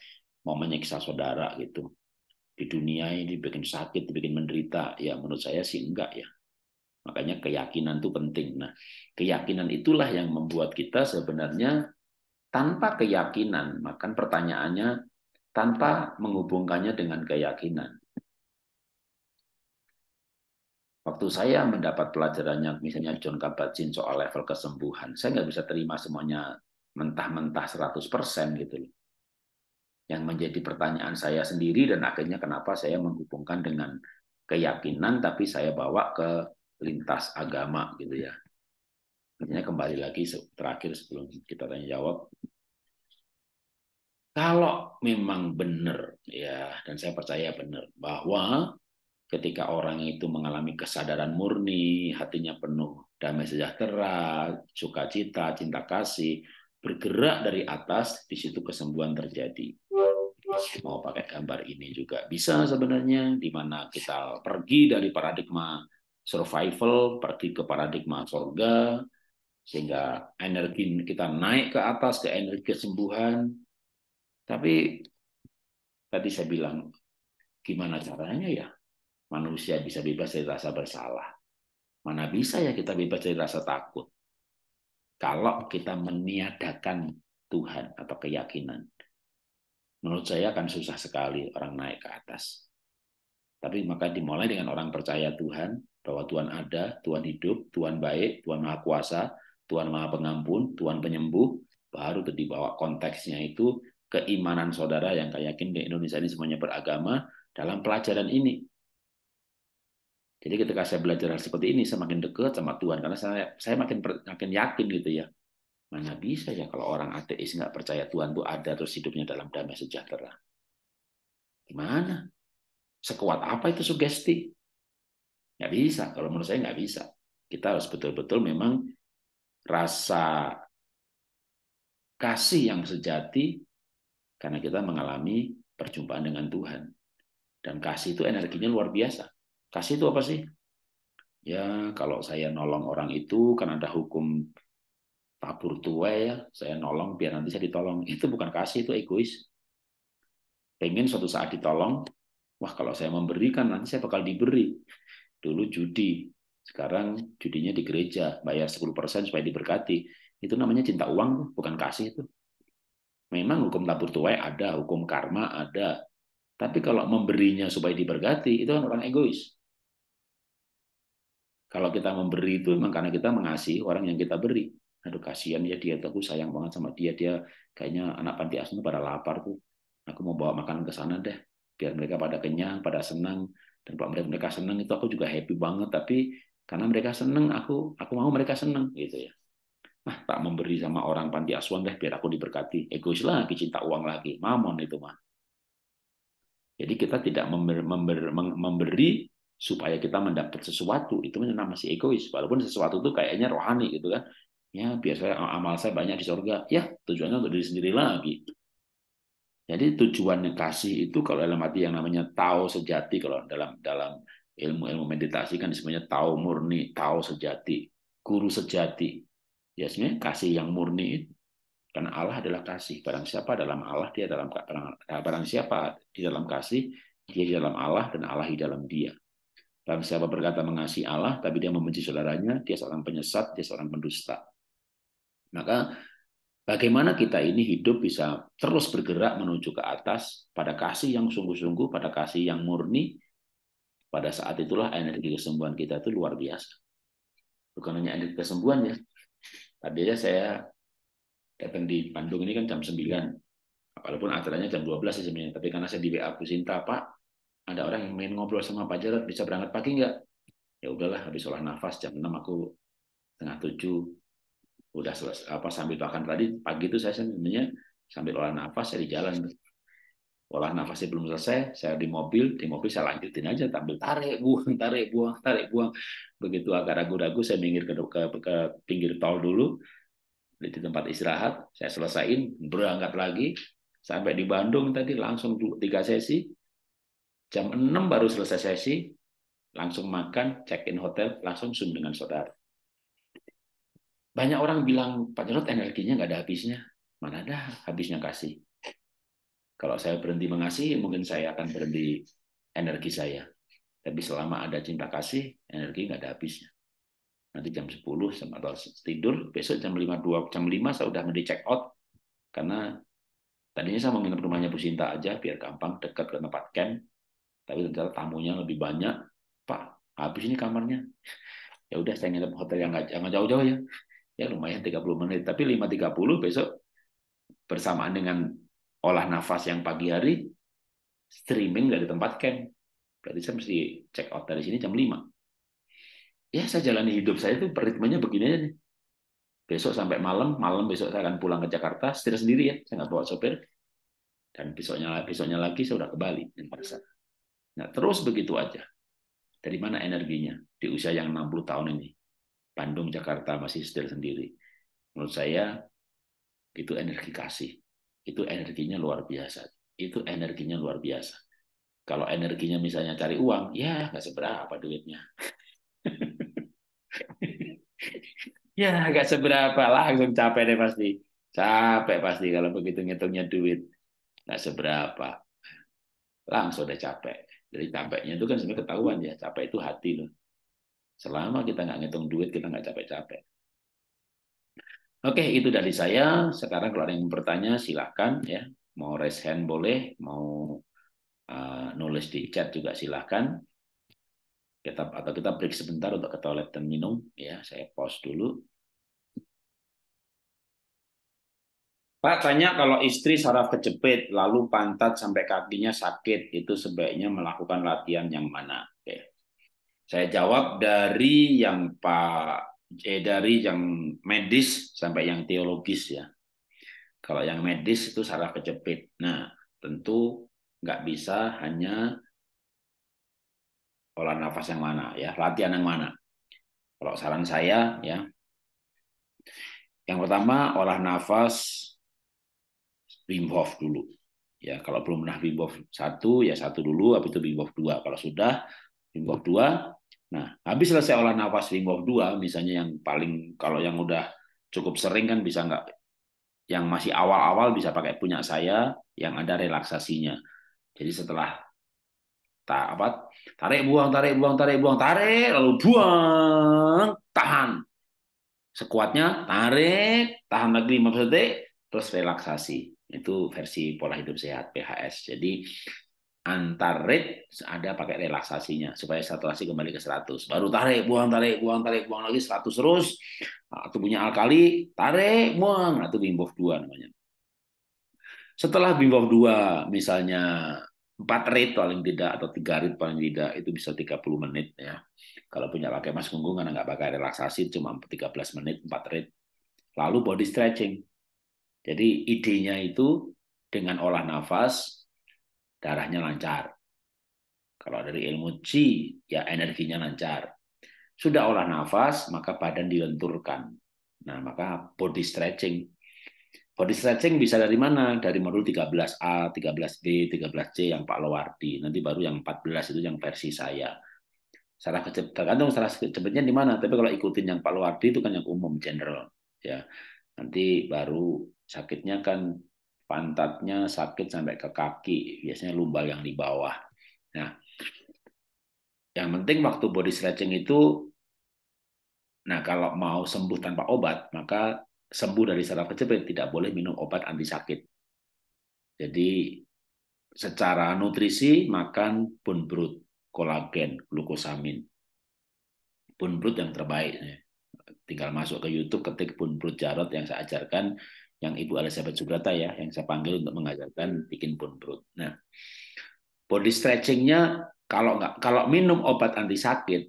mau menyiksa saudara gitu. Di dunia ini bikin sakit, bikin menderita. Ya menurut saya sih enggak ya. Makanya keyakinan itu penting. Nah, keyakinan itulah yang membuat kita sebenarnya tanpa keyakinan, maka pertanyaannya tanpa menghubungkannya dengan keyakinan Waktu saya mendapat pelajarannya, misalnya John kabat soal level kesembuhan, saya nggak bisa terima semuanya mentah-mentah 100% gitu loh. Yang menjadi pertanyaan saya sendiri dan akhirnya kenapa saya menghubungkan dengan keyakinan tapi saya bawa ke lintas agama gitu ya. Artinya kembali lagi terakhir sebelum kita tanya jawab, kalau memang benar ya dan saya percaya benar bahwa ketika orang itu mengalami kesadaran murni, hatinya penuh damai sejahtera, sukacita, cinta kasih, bergerak dari atas, di situ kesembuhan terjadi. Mau pakai gambar ini juga bisa sebenarnya, di mana kita pergi dari paradigma survival, pergi ke paradigma sorga, sehingga energi kita naik ke atas ke energi kesembuhan. Tapi tadi saya bilang, gimana caranya ya? manusia bisa bebas dari rasa bersalah. Mana bisa ya kita bebas dari rasa takut? Kalau kita meniadakan Tuhan atau keyakinan, menurut saya akan susah sekali orang naik ke atas. Tapi maka dimulai dengan orang percaya Tuhan, bahwa Tuhan ada, Tuhan hidup, Tuhan baik, Tuhan maha kuasa, Tuhan maha pengampun, Tuhan penyembuh, baru itu dibawa konteksnya itu keimanan saudara yang kayakin di Indonesia ini semuanya beragama dalam pelajaran ini jadi ketika saya belajar hal seperti ini, saya makin dekat sama Tuhan karena saya saya makin makin yakin gitu ya. Mana bisa ya kalau orang ateis nggak percaya Tuhan tuh ada terus hidupnya dalam damai sejahtera? Gimana? Sekuat apa itu sugesti? Nggak bisa. Kalau menurut saya nggak bisa. Kita harus betul-betul memang rasa kasih yang sejati karena kita mengalami perjumpaan dengan Tuhan. Dan kasih itu energinya luar biasa Kasih itu apa sih? Ya, kalau saya nolong orang itu karena ada hukum tabur tua ya, saya nolong biar nanti saya ditolong. Itu bukan kasih, itu egois. Pengen suatu saat ditolong, wah kalau saya memberikan nanti saya bakal diberi. Dulu judi, sekarang judinya di gereja, bayar 10% supaya diberkati. Itu namanya cinta uang, bukan kasih itu. Memang hukum tabur tuai ada, hukum karma ada. Tapi kalau memberinya supaya diberkati, itu kan orang egois. Kalau kita memberi itu memang karena kita mengasihi orang yang kita beri. Aduh kasihan ya dia, aku sayang banget sama dia. Dia kayaknya anak panti asuhan pada lapar tuh. Aku mau bawa makanan ke sana deh, biar mereka pada kenyang, pada senang. Dan kalau mereka senang itu aku juga happy banget. Tapi karena mereka senang, aku aku mau mereka senang gitu ya. Nah, tak memberi sama orang panti asuhan deh, biar aku diberkati. Egois lagi, cinta uang lagi, mamon itu mah. Jadi kita tidak memberi supaya kita mendapat sesuatu itu namanya masih egois walaupun sesuatu itu kayaknya rohani gitu kan ya biasanya amal saya banyak di surga ya tujuannya untuk diri sendiri lagi jadi tujuan kasih itu kalau dalam hati yang namanya tahu sejati kalau dalam dalam ilmu-ilmu meditasi kan sebenarnya tahu murni tahu sejati guru sejati ya sebenarnya kasih yang murni itu karena Allah adalah kasih barang siapa dalam Allah dia dalam barang, barang siapa di dalam kasih dia di dalam Allah dan Allah di dalam dia dan siapa berkata mengasihi Allah, tapi dia membenci saudaranya, dia seorang penyesat, dia seorang pendusta. Maka bagaimana kita ini hidup bisa terus bergerak menuju ke atas pada kasih yang sungguh-sungguh, pada kasih yang murni, pada saat itulah energi kesembuhan kita itu luar biasa. Bukan hanya energi kesembuhan ya. Tadi aja saya datang di Bandung ini kan jam 9. Walaupun acaranya jam 12 sih sebenarnya, tapi karena saya di WA Bu Sinta, Pak, ada orang yang main ngobrol sama Pak Jarod bisa berangkat pagi nggak ya udahlah habis olah nafas jam 6 aku tengah tujuh udah selesai apa sambil makan tadi pagi itu saya sebenarnya sambil olah nafas saya di jalan olah nafasnya belum selesai saya di mobil di mobil saya lanjutin aja tampil tarik buang tarik buang tarik buang begitu agak ragu-ragu saya minggir ke, ke, ke pinggir tol dulu di tempat istirahat saya selesaiin berangkat lagi sampai di Bandung tadi langsung tiga sesi Jam 6 baru selesai sesi, langsung makan, check-in hotel, langsung Zoom dengan saudara. Banyak orang bilang, Pak Jarod energinya nggak ada habisnya. Mana ada habisnya kasih. Kalau saya berhenti mengasihi, mungkin saya akan berhenti energi saya. Tapi selama ada cinta kasih, energi nggak ada habisnya. Nanti jam 10 atau tidur, besok jam 5, 2, jam 5 saya udah nge check out. Karena tadinya saya mau nginep rumahnya Bu Sinta aja, biar gampang, dekat ke tempat camp. Tapi ternyata tamunya lebih banyak. Pak, habis ini kamarnya. Ya udah saya nginep hotel yang nggak jauh-jauh ya. Ya lumayan 30 menit. Tapi 5.30 besok bersamaan dengan olah nafas yang pagi hari, streaming dari tempat camp. Berarti saya mesti check out dari sini jam 5. Ya saya jalani hidup saya itu ritmenya begini aja nih besok sampai malam, malam besok saya akan pulang ke Jakarta setir sendiri ya, saya nggak bawa sopir. Dan besoknya besoknya lagi saya udah ke Bali dan saat nah terus begitu aja. Dari mana energinya di usia yang 60 tahun ini? Bandung, Jakarta masih setir sendiri. Menurut saya itu energi kasih. Itu energinya luar biasa. Itu energinya luar biasa. Kalau energinya misalnya cari uang, ya nggak seberapa duitnya. ya nggak seberapa langsung capek deh pasti. Capek pasti kalau begitu ngitungnya duit. Nggak seberapa. Langsung udah capek. Dari capeknya itu kan sebenarnya ketahuan ya, capek itu hati loh. Selama kita nggak ngitung duit, kita nggak capek-capek. Oke, itu dari saya. Sekarang kalau ada yang bertanya, silahkan ya. Mau raise hand boleh, mau uh, nulis di chat juga silahkan. Kita, atau kita break sebentar untuk ke toilet dan minum. ya Saya pause dulu. Pak tanya kalau istri saraf kejepit lalu pantat sampai kakinya sakit itu sebaiknya melakukan latihan yang mana? Oke. Saya jawab dari yang Pak eh dari yang medis sampai yang teologis ya. Kalau yang medis itu saraf kejepit. Nah, tentu nggak bisa hanya olah nafas yang mana ya, latihan yang mana. Kalau saran saya ya, yang pertama olah nafas Wim Hof dulu. Ya, kalau belum pernah Wim Hof satu ya satu dulu, habis itu Wim Hof dua. Kalau sudah Wim Hof dua, nah habis selesai olah nafas Wim Hof dua, misalnya yang paling kalau yang udah cukup sering kan bisa nggak yang masih awal-awal bisa pakai punya saya yang ada relaksasinya. Jadi setelah tak apa tarik buang tarik buang tarik buang tarik lalu buang tahan sekuatnya tarik tahan lagi 5 detik terus relaksasi itu versi pola hidup sehat PHS. Jadi antar rate ada pakai relaksasinya supaya saturasi kembali ke 100. Baru tarik, buang, tarik, buang, tarik, buang lagi 100 terus. Atau nah, punya alkali, tarik, buang. atau nah, itu Wim 2 namanya. Setelah Wim Hof 2 misalnya 4 rate paling tidak atau 3 rate paling tidak itu bisa 30 menit ya. Kalau punya pakai mas gunggung karena nggak pakai relaksasi cuma 13 menit 4 rate. Lalu body stretching. Jadi idenya itu dengan olah nafas darahnya lancar. Kalau dari ilmu qi ya energinya lancar. Sudah olah nafas maka badan dilenturkan. Nah, maka body stretching. Body stretching bisa dari mana? Dari modul 13A, 13B, 13C yang Pak Lowardi. Nanti baru yang 14 itu yang versi saya. Salah kecepatan tergantung salah kejepitnya di mana. Tapi kalau ikutin yang Pak Lowardi itu kan yang umum, general. ya Nanti baru sakitnya kan pantatnya sakit sampai ke kaki, biasanya lumbar yang di bawah. Nah, yang penting waktu body stretching itu, nah kalau mau sembuh tanpa obat, maka sembuh dari saraf kejepit tidak boleh minum obat anti sakit. Jadi secara nutrisi makan bone broth, kolagen, glukosamin. Bone broth yang terbaik. Tinggal masuk ke YouTube ketik bone broth Jarot yang saya ajarkan yang Ibu Elizabeth Subrata ya, yang saya panggil untuk mengajarkan bikin bone broth. Nah, body stretchingnya kalau nggak kalau minum obat anti sakit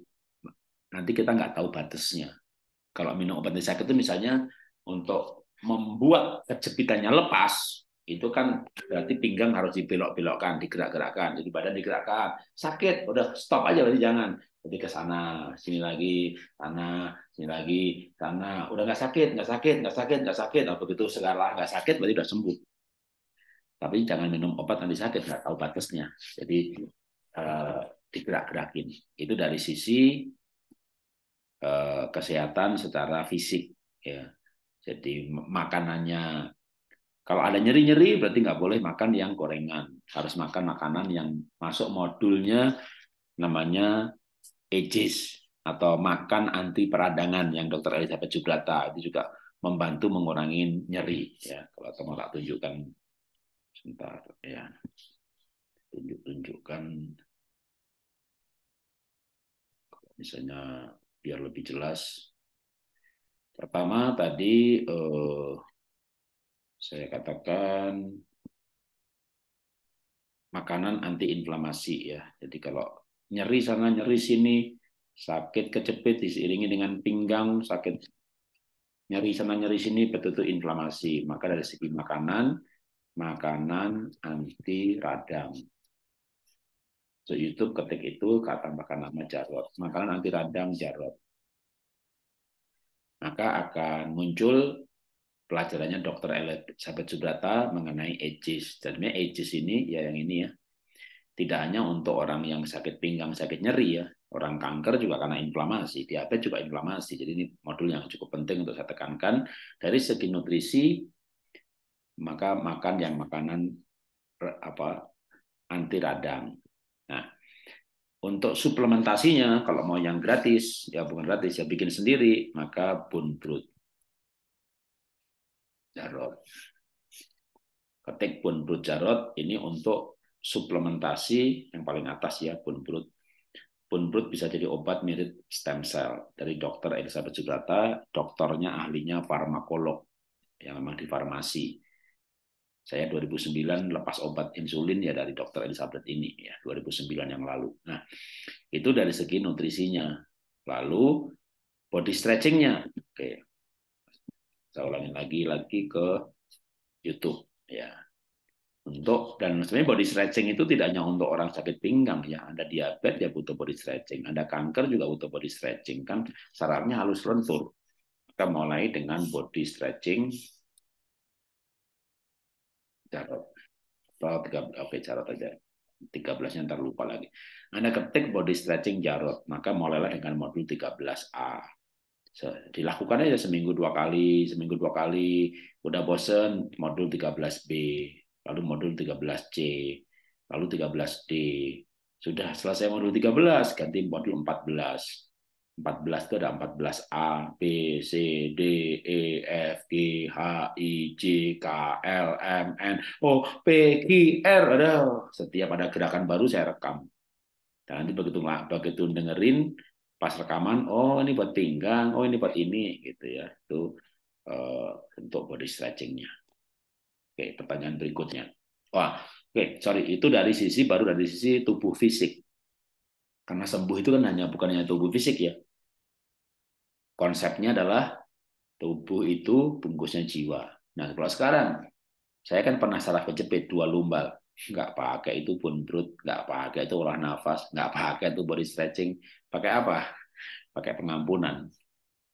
nanti kita nggak tahu batasnya. Kalau minum obat anti sakit itu misalnya untuk membuat kejepitannya lepas, itu kan berarti pinggang harus dibelok-belokkan, digerak-gerakkan, jadi badan digerakkan. Sakit, udah stop aja berarti jangan jadi ke sana sini lagi sana sini lagi sana udah nggak sakit nggak sakit nggak sakit nggak sakit atau nah, begitu segala nggak sakit berarti udah sembuh tapi jangan minum obat nanti sakit nggak tahu batasnya jadi eh, digerak-gerakin itu dari sisi eh, kesehatan secara fisik ya jadi makanannya kalau ada nyeri-nyeri berarti nggak boleh makan yang gorengan harus makan makanan yang masuk modulnya namanya EJIS atau makan anti peradangan yang dokter Elizabeth Jubrata itu juga membantu mengurangi nyeri ya kalau teman tak tunjukkan sebentar ya tunjuk tunjukkan kalau misalnya biar lebih jelas pertama tadi eh, saya katakan makanan antiinflamasi ya jadi kalau nyeri sana nyeri sini sakit kejepit diiringi dengan pinggang sakit nyeri sana nyeri sini betul betul inflamasi maka dari segi makanan makanan anti radang so YouTube ketik itu kata makan nama jarot makanan anti radang jarot maka akan muncul pelajarannya Dr. Elizabeth Subrata mengenai ages. Dan ages ini ya yang ini ya, tidak hanya untuk orang yang sakit pinggang, sakit nyeri ya, orang kanker juga karena inflamasi, diabetes juga inflamasi. Jadi ini modul yang cukup penting untuk saya tekankan dari segi nutrisi maka makan yang makanan apa anti radang. Nah, untuk suplementasinya kalau mau yang gratis ya bukan gratis ya bikin sendiri maka bone broth. Jarot. Ketik bone broth jarot ini untuk suplementasi yang paling atas ya pun punbrut Pun bisa jadi obat mirip stem cell dari dokter Elizabeth Sugrata, dokternya ahlinya farmakolog yang memang di farmasi. Saya 2009 lepas obat insulin ya dari dokter Elizabeth ini ya 2009 yang lalu. Nah, itu dari segi nutrisinya. Lalu body stretchingnya. Oke. Saya ulangin lagi lagi ke YouTube ya untuk dan sebenarnya body stretching itu tidak hanya untuk orang sakit pinggang ya ada diabetes ya butuh body stretching ada kanker juga butuh body stretching kan sarafnya halus lentur kita mulai dengan body stretching jarot atau tiga oke Jarod aja Tiga belasnya ntar lupa lagi anda ketik body stretching jarot maka mulailah dengan modul 13a dilakukan aja seminggu dua kali seminggu dua kali udah bosen modul 13b lalu modul 13C, lalu 13D. Sudah selesai modul 13, ganti modul 14. 14 itu ada 14A, B, C, D, E, F, G, H, I, J, K, L, M, N, O, P, Q, R. Aduh, setiap ada gerakan baru saya rekam. Dan nanti begitu begitu dengerin pas rekaman, oh ini buat pinggang, oh ini buat ini gitu ya. Itu uh, untuk body stretchingnya. Oke, pertanyaan berikutnya. Wah, oke, sorry, itu dari sisi baru dari sisi tubuh fisik. Karena sembuh itu kan hanya bukan hanya tubuh fisik ya. Konsepnya adalah tubuh itu bungkusnya jiwa. Nah, kalau sekarang saya kan pernah salah kejepit dua lumbal. Nggak pakai itu pun brut, nggak pakai itu olah nafas, nggak pakai itu body stretching. Pakai apa? Pakai pengampunan.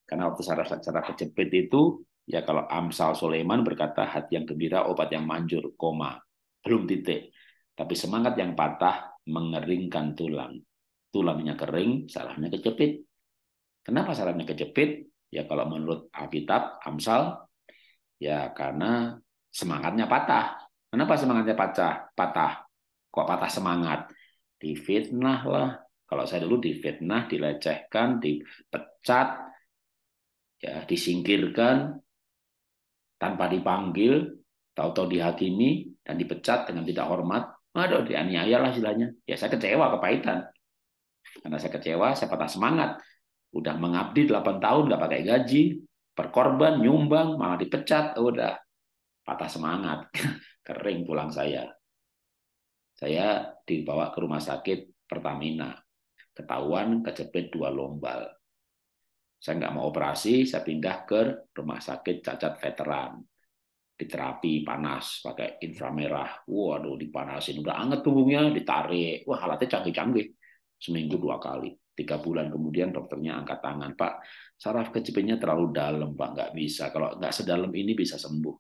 Karena waktu saraf saraf kejepit itu Ya kalau Amsal Soleman berkata hati yang gembira obat yang manjur, koma, belum titik. Tapi semangat yang patah mengeringkan tulang. Tulangnya kering, salahnya kejepit. Kenapa salahnya kejepit? Ya kalau menurut Alkitab, Amsal, ya karena semangatnya patah. Kenapa semangatnya patah? Patah. Kok patah semangat? Difitnah lah. Kalau saya dulu difitnah, dilecehkan, dipecat, ya disingkirkan, tanpa dipanggil, tahu-tahu dihakimi dan dipecat dengan tidak hormat, aduh dianiaya lah istilahnya. Ya saya kecewa kepahitan. Karena saya kecewa, saya patah semangat. Udah mengabdi 8 tahun nggak pakai gaji, berkorban, nyumbang, malah dipecat, udah patah semangat, kering pulang saya. Saya dibawa ke rumah sakit Pertamina, ketahuan kejepit dua lombal saya nggak mau operasi, saya pindah ke rumah sakit cacat veteran. terapi panas pakai inframerah. Waduh, dipanasin udah anget tubuhnya, ditarik. Wah, alatnya canggih-canggih. Seminggu dua kali. Tiga bulan kemudian dokternya angkat tangan, Pak, saraf kejepitnya terlalu dalam, Pak, nggak bisa. Kalau nggak sedalam ini bisa sembuh.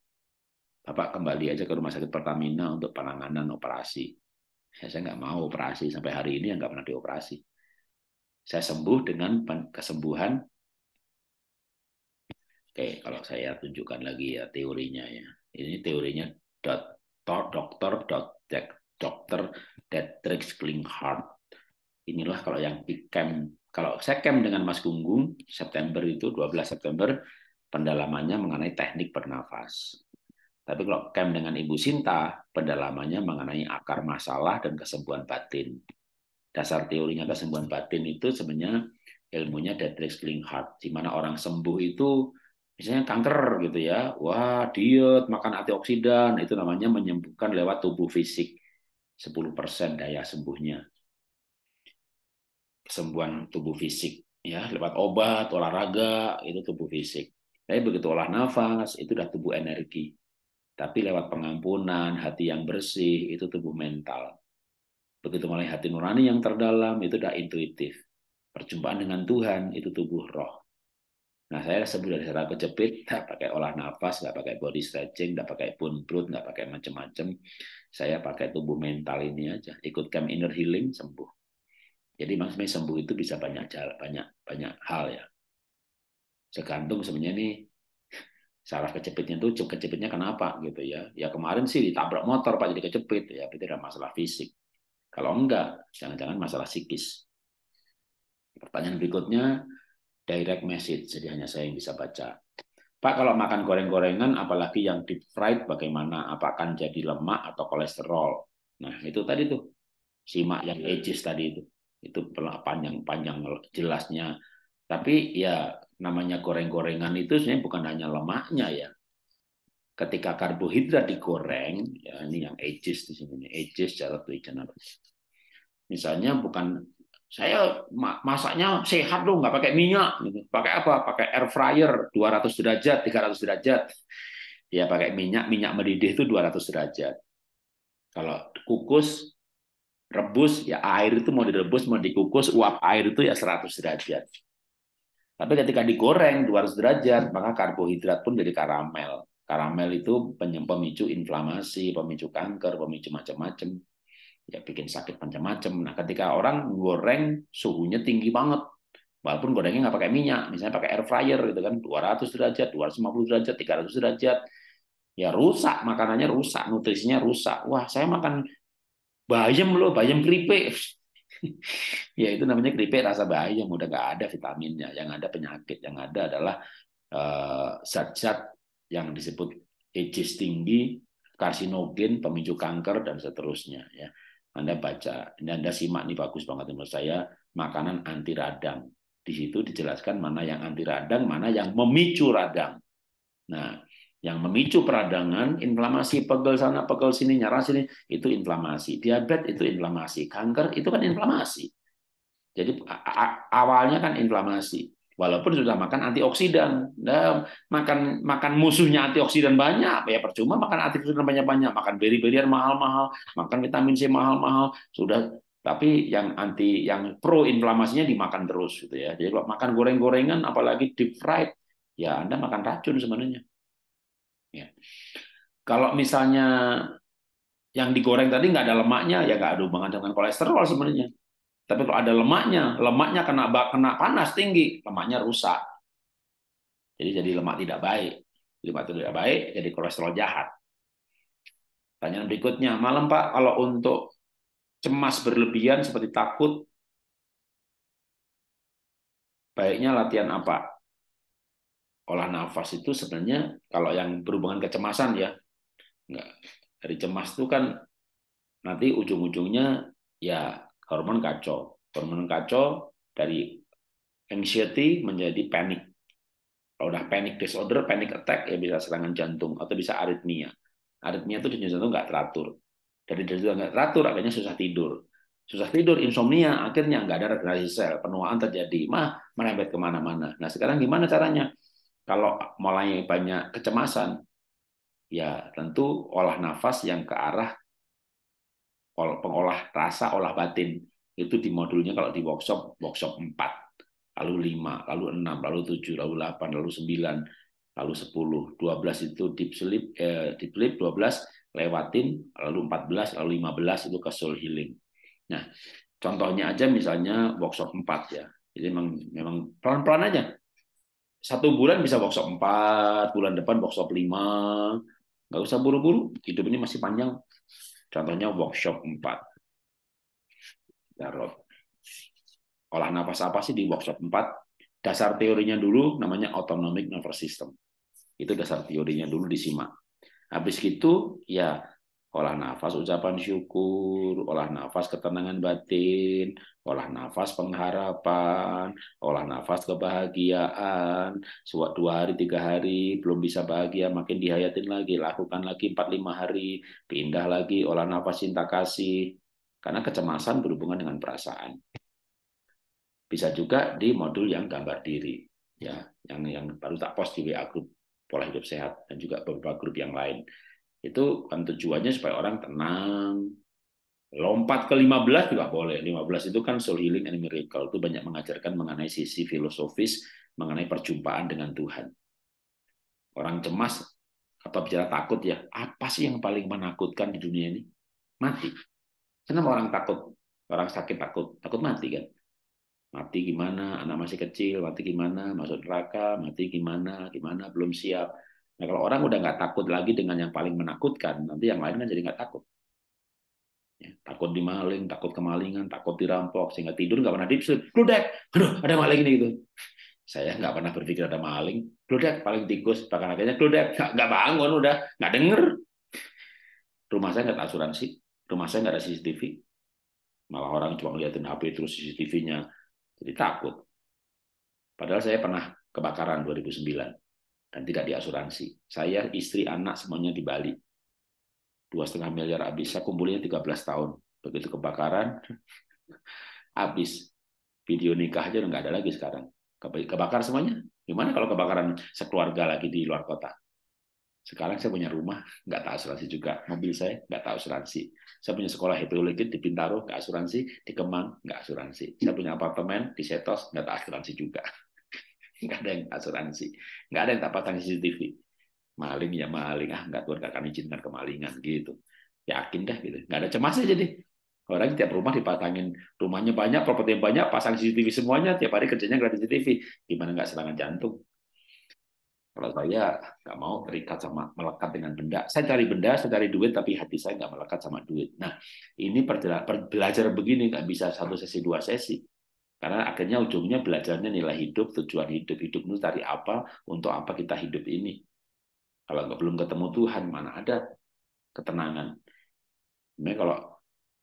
Bapak kembali aja ke rumah sakit Pertamina untuk penanganan operasi. Ya, saya nggak mau operasi sampai hari ini yang nggak pernah dioperasi. Saya sembuh dengan kesembuhan Oke, kalau saya tunjukkan lagi ya teorinya ya. Ini teorinya Dr. dokter Detrix dokter Klinghardt. Inilah kalau yang pikem kalau sekem dengan Mas Gunggung September itu 12 September pendalamannya mengenai teknik bernafas. Tapi kalau kem dengan Ibu Sinta pendalamannya mengenai akar masalah dan kesembuhan batin. Dasar teorinya kesembuhan batin itu sebenarnya ilmunya Detrix Klinghardt, di mana orang sembuh itu misalnya kanker gitu ya, wah diet, makan antioksidan, itu namanya menyembuhkan lewat tubuh fisik. 10% daya sembuhnya. Kesembuhan tubuh fisik. ya Lewat obat, olahraga, itu tubuh fisik. Tapi begitu olah nafas, itu udah tubuh energi. Tapi lewat pengampunan, hati yang bersih, itu tubuh mental. Begitu mulai hati nurani yang terdalam, itu udah intuitif. Perjumpaan dengan Tuhan, itu tubuh roh. Nah, saya sebut dari cara kejepit, nggak pakai olah nafas, nggak pakai body stretching, nggak pakai pun broth, nggak pakai macam-macam. Saya pakai tubuh mental ini aja. Ikut camp inner healing, sembuh. Jadi maksudnya sembuh itu bisa banyak cara, banyak banyak hal ya. Segantung sebenarnya ini saraf kejepitnya itu kejepitnya kenapa gitu ya. Ya kemarin sih ditabrak motor Pak jadi kejepit ya, itu ada masalah fisik. Kalau enggak, jangan-jangan masalah psikis. Pertanyaan berikutnya, direct message, jadi hanya saya yang bisa baca. Pak, kalau makan goreng-gorengan, apalagi yang deep fried, bagaimana? Apakah jadi lemak atau kolesterol? Nah, itu tadi tuh, simak yang edges tadi itu. Itu panjang-panjang jelasnya. Tapi ya namanya goreng-gorengan itu sebenarnya bukan hanya lemaknya ya. Ketika karbohidrat digoreng, ya ini yang edges di sini, edges jarak tuh Misalnya bukan saya masaknya sehat loh, nggak pakai minyak, gitu. pakai apa? Pakai air fryer 200 derajat, 300 derajat. Ya pakai minyak, minyak mendidih itu 200 derajat. Kalau kukus, rebus, ya air itu mau direbus, mau dikukus, uap air itu ya 100 derajat. Tapi ketika digoreng 200 derajat, maka karbohidrat pun jadi karamel. Karamel itu pemicu inflamasi, pemicu kanker, pemicu macam-macam ya bikin sakit macam-macam. Nah, ketika orang goreng suhunya tinggi banget, walaupun gorengnya nggak pakai minyak, misalnya pakai air fryer gitu kan, 200 derajat, 250 derajat, 300 derajat, ya rusak makanannya rusak, nutrisinya rusak. Wah, saya makan bayam loh, bayam keripik. ya itu namanya keripik rasa bayam, udah nggak ada vitaminnya, yang ada penyakit, yang ada adalah eh, zat-zat uh, yang disebut ages tinggi, karsinogen, pemicu kanker dan seterusnya ya. Anda baca, Anda simak nih bagus banget menurut saya, makanan anti radang. Di situ dijelaskan mana yang anti radang, mana yang memicu radang. Nah, yang memicu peradangan, inflamasi pegel sana, pegel sini, nyara sini, itu inflamasi. Diabetes itu inflamasi. Kanker itu kan inflamasi. Jadi awalnya kan inflamasi. Walaupun sudah makan antioksidan, nah, makan makan musuhnya antioksidan banyak, ya percuma makan antioksidan banyak-banyak, makan beri-berian mahal-mahal, makan vitamin C mahal-mahal, sudah tapi yang anti yang pro inflamasinya dimakan terus gitu ya. Jadi kalau makan goreng-gorengan apalagi deep fried, ya Anda makan racun sebenarnya. Ya. Kalau misalnya yang digoreng tadi nggak ada lemaknya, ya nggak ada hubungan dengan kolesterol sebenarnya. Tapi kalau ada lemaknya, lemaknya kena kena panas tinggi, lemaknya rusak. Jadi jadi lemak tidak baik. Lemak tidak baik, jadi kolesterol jahat. Pertanyaan berikutnya, malam Pak, kalau untuk cemas berlebihan seperti takut, baiknya latihan apa? Olah nafas itu sebenarnya kalau yang berhubungan kecemasan ya, enggak. Dari cemas itu kan nanti ujung-ujungnya ya hormon kacau. Hormon kacau dari anxiety menjadi panic. Kalau udah panic disorder, panic attack ya bisa serangan jantung atau bisa aritmia. Aritmia itu denyut jantung nggak teratur. Dari denyut jantung nggak teratur, akhirnya susah tidur. Susah tidur, insomnia, akhirnya nggak ada regenerasi sel, penuaan terjadi, mah merembet kemana-mana. Nah sekarang gimana caranya? Kalau mulai banyak kecemasan, ya tentu olah nafas yang ke arah pengolah rasa, olah batin. Itu di modulnya kalau di workshop, workshop 4, lalu 5, lalu 6, lalu 7, lalu 8, lalu 9, lalu 10, 12 itu deep sleep, eh, deep sleep 12 lewatin, lalu 14, lalu 15 itu ke soul healing. Nah, contohnya aja misalnya workshop 4 ya. Jadi memang memang pelan-pelan aja. Satu bulan bisa workshop 4, bulan depan workshop 5. Nggak usah buru-buru, hidup ini masih panjang Contohnya workshop 4. Darot. Olah nafas apa sih di workshop 4? Dasar teorinya dulu namanya autonomic nervous system. Itu dasar teorinya dulu disimak. Habis itu ya olah nafas ucapan syukur, olah nafas ketenangan batin, olah nafas pengharapan, olah nafas kebahagiaan. Suatu dua hari, tiga hari, belum bisa bahagia, makin dihayatin lagi, lakukan lagi empat lima hari, pindah lagi, olah nafas cinta kasih. Karena kecemasan berhubungan dengan perasaan. Bisa juga di modul yang gambar diri, ya, yang yang baru tak post di WA grup pola hidup sehat dan juga beberapa grup yang lain. Itu kan tujuannya supaya orang tenang. Lompat ke 15 juga boleh. 15 itu kan soul healing and miracle. Itu banyak mengajarkan mengenai sisi filosofis, mengenai perjumpaan dengan Tuhan. Orang cemas atau bicara takut ya, apa sih yang paling menakutkan di dunia ini? Mati. Kenapa orang takut? Orang sakit takut. Takut mati kan? mati gimana, anak masih kecil, mati gimana, masuk neraka, mati gimana, gimana, belum siap. Nah, kalau orang udah nggak takut lagi dengan yang paling menakutkan, nanti yang lain kan jadi nggak takut. Ya, takut dimaling, takut kemalingan, takut dirampok, sehingga tidur nggak pernah tidur. Kludek, aduh ada maling ini gitu. Saya nggak pernah berpikir ada maling. Kludek, paling tikus, bahkan akhirnya kludek. nggak bangun udah, nggak denger. Rumah saya nggak ada asuransi, rumah saya nggak ada CCTV. Malah orang cuma ngeliatin HP terus CCTV-nya, jadi takut. Padahal saya pernah kebakaran 2009 dan tidak diasuransi. Saya, istri, anak semuanya di Bali. Dua setengah miliar habis. Saya tiga 13 tahun. Begitu kebakaran, habis. Video nikah aja nggak ada lagi sekarang. Kebakar semuanya. Gimana kalau kebakaran sekeluarga lagi di luar kota? Sekarang saya punya rumah, nggak tak asuransi juga. Mobil saya nggak tak asuransi. Saya punya sekolah hidrolikit di Bintaro, nggak asuransi. Di Kemang, nggak asuransi. Saya punya apartemen di Setos, nggak tak asuransi juga nggak ada yang asuransi, nggak ada yang tak pasang CCTV. Maling ya maling, ah nggak Tuhan nggak akan izinkan kemalingan gitu. Yakin dah gitu, nggak ada cemasnya jadi. Orang tiap rumah dipatangin, rumahnya banyak, properti banyak, pasang CCTV semuanya, tiap hari kerjanya gratis CCTV. Gimana nggak serangan jantung? Kalau saya nggak mau terikat sama melekat dengan benda. Saya cari benda, saya cari duit, tapi hati saya nggak melekat sama duit. Nah, ini belajar begini nggak bisa satu sesi dua sesi. Karena akhirnya ujungnya belajarnya nilai hidup, tujuan hidup. Hidup itu dari apa, untuk apa kita hidup ini. Kalau nggak belum ketemu Tuhan, mana ada ketenangan. Sebenarnya kalau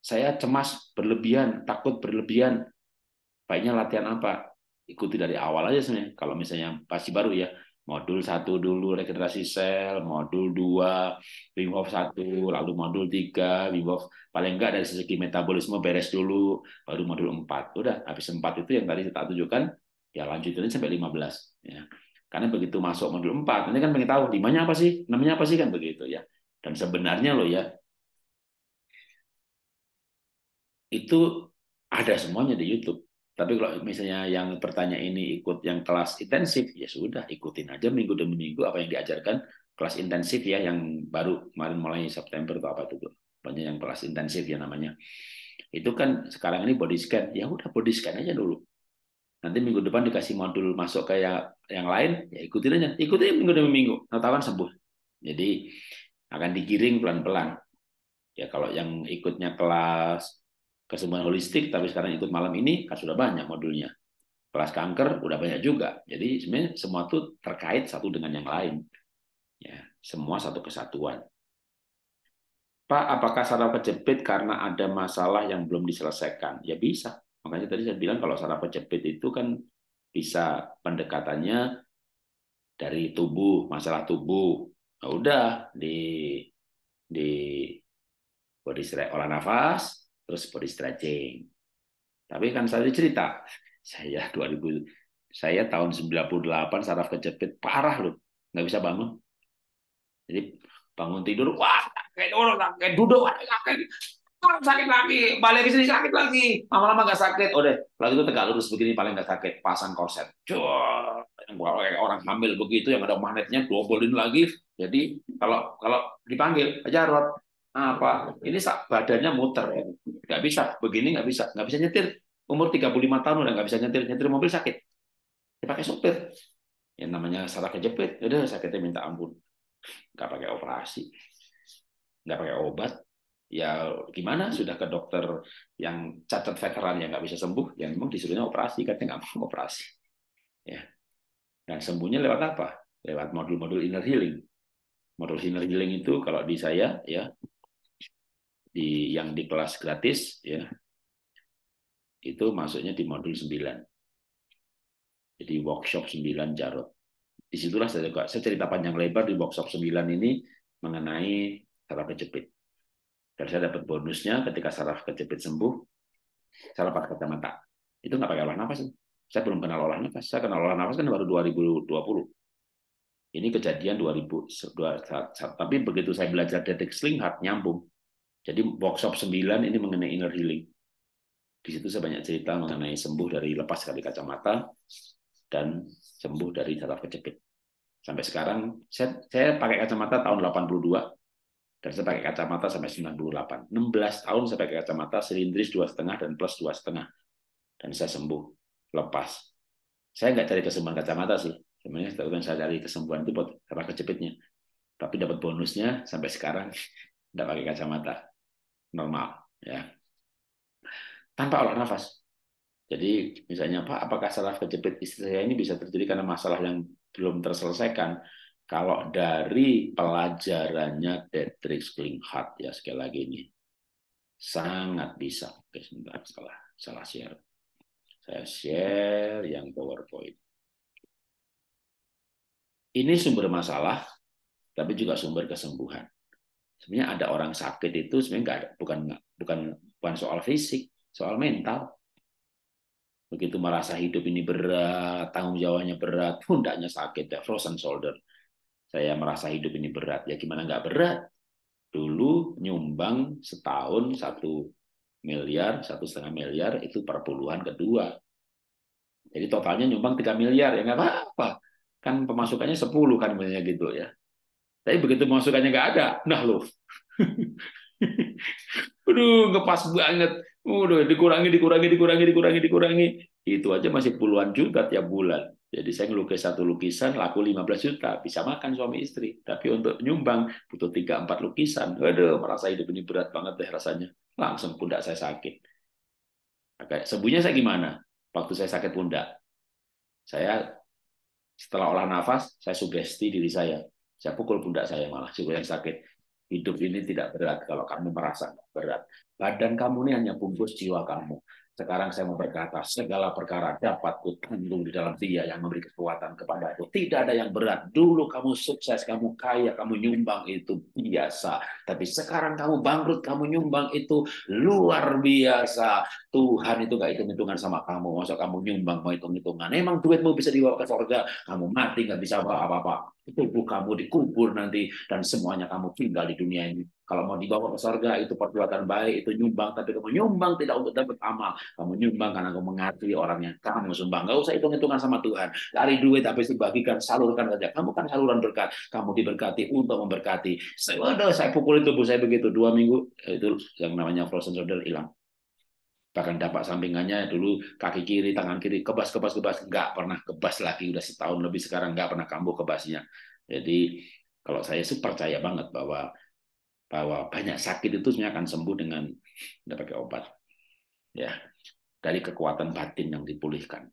saya cemas berlebihan, takut berlebihan, baiknya latihan apa? Ikuti dari awal aja sebenarnya. Kalau misalnya pasti baru ya, modul satu dulu regenerasi sel, modul dua Wim Hof 1, lalu modul tiga Wim Hof paling enggak dari segi metabolisme beres dulu, baru modul empat Udah, habis 4 itu yang tadi kita tunjukkan ya lanjutin sampai lima belas, ya. Karena begitu masuk modul empat, nanti kan pengen tahu 5-nya apa sih, 6 apa sih kan begitu ya. Dan sebenarnya loh ya itu ada semuanya di YouTube. Tapi kalau misalnya yang bertanya ini ikut yang kelas intensif, ya sudah ikutin aja minggu demi minggu apa yang diajarkan kelas intensif ya yang baru kemarin mulai September atau apa itu banyak yang kelas intensif ya namanya. Itu kan sekarang ini body scan, ya udah body scan aja dulu. Nanti minggu depan dikasih modul masuk kayak yang lain, ya ikutin aja, ikutin minggu demi minggu, tahu sembuh. Jadi akan digiring pelan-pelan. Ya kalau yang ikutnya kelas kesembuhan holistik, tapi sekarang ikut malam ini kan sudah banyak modulnya. Kelas kanker udah banyak juga. Jadi sebenarnya semua itu terkait satu dengan yang lain. Ya, semua satu kesatuan. Pak, apakah saraf kejepit karena ada masalah yang belum diselesaikan? Ya bisa. Makanya tadi saya bilang kalau saraf kejepit itu kan bisa pendekatannya dari tubuh, masalah tubuh. Nah, udah di di olah nafas, terus body stretching. Tapi kan saya cerita, saya 2000 saya tahun 98 saraf kejepit parah loh, nggak bisa bangun. Jadi bangun tidur, wah sakit orang sakit duduk sakit gitu. sakit lagi balik ke sini sakit lagi lama-lama nggak sakit oke lagi itu tegak lurus begini paling nggak sakit pasang korset kayak orang hamil begitu yang ada magnetnya diobolin lagi jadi kalau kalau dipanggil aja rot apa ini badannya muter ya nggak bisa begini nggak bisa nggak bisa nyetir umur 35 tahun udah nggak bisa nyetir nyetir mobil sakit dipakai sopir yang namanya salah kejepit ya udah sakitnya minta ampun nggak pakai operasi nggak pakai obat ya gimana sudah ke dokter yang catat veteran yang nggak bisa sembuh yang memang disuruhnya operasi katanya nggak mau operasi ya dan sembuhnya lewat apa lewat modul-modul inner healing modul inner healing itu kalau di saya ya di yang di kelas gratis ya itu masuknya di modul 9. Jadi workshop 9 Jarot. Disitulah saya, juga, saya cerita panjang lebar di workshop 9 ini mengenai saraf kejepit. Dan saya dapat bonusnya ketika saraf kejepit sembuh, saya dapat kacamata. Itu nggak pakai olah nafas. Saya belum kenal olah nafas. Saya kenal olah nafas kan baru 2020. Ini kejadian 2000, tapi begitu saya belajar detik Slinghart, nyambung. Jadi workshop 9 ini mengenai inner healing. Di situ saya banyak cerita mengenai sembuh dari lepas dari kacamata dan sembuh dari saraf kejepit. Sampai sekarang saya, saya pakai kacamata tahun 82 dan saya pakai kacamata sampai 98. 16 tahun saya pakai kacamata silindris 2,5 dan plus 2,5. dan saya sembuh lepas. Saya nggak cari kesembuhan kacamata sih. Sebenarnya yang saya cari kesembuhan itu buat saraf kejepitnya. Tapi dapat bonusnya sampai sekarang nggak pakai kacamata normal ya tanpa olah nafas jadi misalnya Pak apakah saraf kejepit istri saya ini bisa terjadi karena masalah yang belum terselesaikan kalau dari pelajarannya Dietrich Klinghardt ya sekali lagi ini sangat bisa oke sebentar salah salah share saya share yang PowerPoint ini sumber masalah tapi juga sumber kesembuhan Sebenarnya ada orang sakit itu sebenarnya ada, bukan bukan bukan soal fisik, soal mental. Begitu merasa hidup ini berat, tanggung jawabnya berat, pundaknya sakit, ya, frozen shoulder. Saya merasa hidup ini berat, ya gimana nggak berat? Dulu nyumbang setahun satu miliar, satu setengah miliar itu perpuluhan kedua. Jadi totalnya nyumbang 3 miliar, ya nggak apa-apa. Kan pemasukannya 10 kan misalnya gitu ya. Tapi begitu masukannya nggak ada, nah loh. Aduh, ngepas banget. Udah dikurangi, dikurangi, dikurangi, dikurangi, dikurangi. Itu aja masih puluhan juta tiap bulan. Jadi saya ngelukis satu lukisan laku 15 juta, bisa makan suami istri. Tapi untuk nyumbang butuh 3 4 lukisan. Aduh, merasa hidup ini berat banget deh rasanya. Langsung pundak saya sakit. Oke, sembuhnya saya gimana? Waktu saya sakit pundak. Saya setelah olah nafas, saya sugesti diri saya. Saya pukul pundak saya malah yang sakit. Hidup ini tidak berat kalau kamu merasa berat. Badan kamu ini hanya bungkus jiwa kamu. Sekarang saya mau berkata, segala perkara dapat kutandung di dalam dia yang memberi kekuatan kepada aku. Tidak ada yang berat. Dulu kamu sukses, kamu kaya, kamu nyumbang itu biasa. Tapi sekarang kamu bangkrut, kamu nyumbang itu luar biasa. Tuhan itu gak hitung-hitungan sama kamu. Masa kamu nyumbang mau hitung-hitungan. Emang duitmu bisa dibawa ke surga, kamu mati gak bisa apa-apa. Tubuh kamu dikubur nanti dan semuanya kamu tinggal di dunia ini. Kalau mau dibawa ke surga itu perbuatan baik, itu nyumbang. Tapi kamu nyumbang tidak untuk dapat amal. Kamu nyumbang karena kamu mengerti orang yang Kamu sumbang. Gak usah hitung-hitungan sama Tuhan. Cari duit tapi dibagikan, salurkan saja. Kamu kan saluran berkat. Kamu diberkati untuk memberkati. Saya, waduh, saya pukulin tubuh saya begitu. Dua minggu, eh, itu yang namanya frozen shoulder hilang. Bahkan dampak sampingannya dulu kaki kiri, tangan kiri, kebas, kebas, kebas. Nggak pernah kebas lagi. Udah setahun lebih sekarang nggak pernah kambuh kebasnya. Jadi kalau saya sih percaya banget bahwa bahwa banyak sakit itu sebenarnya akan sembuh dengan tidak pakai obat. Ya, dari kekuatan batin yang dipulihkan.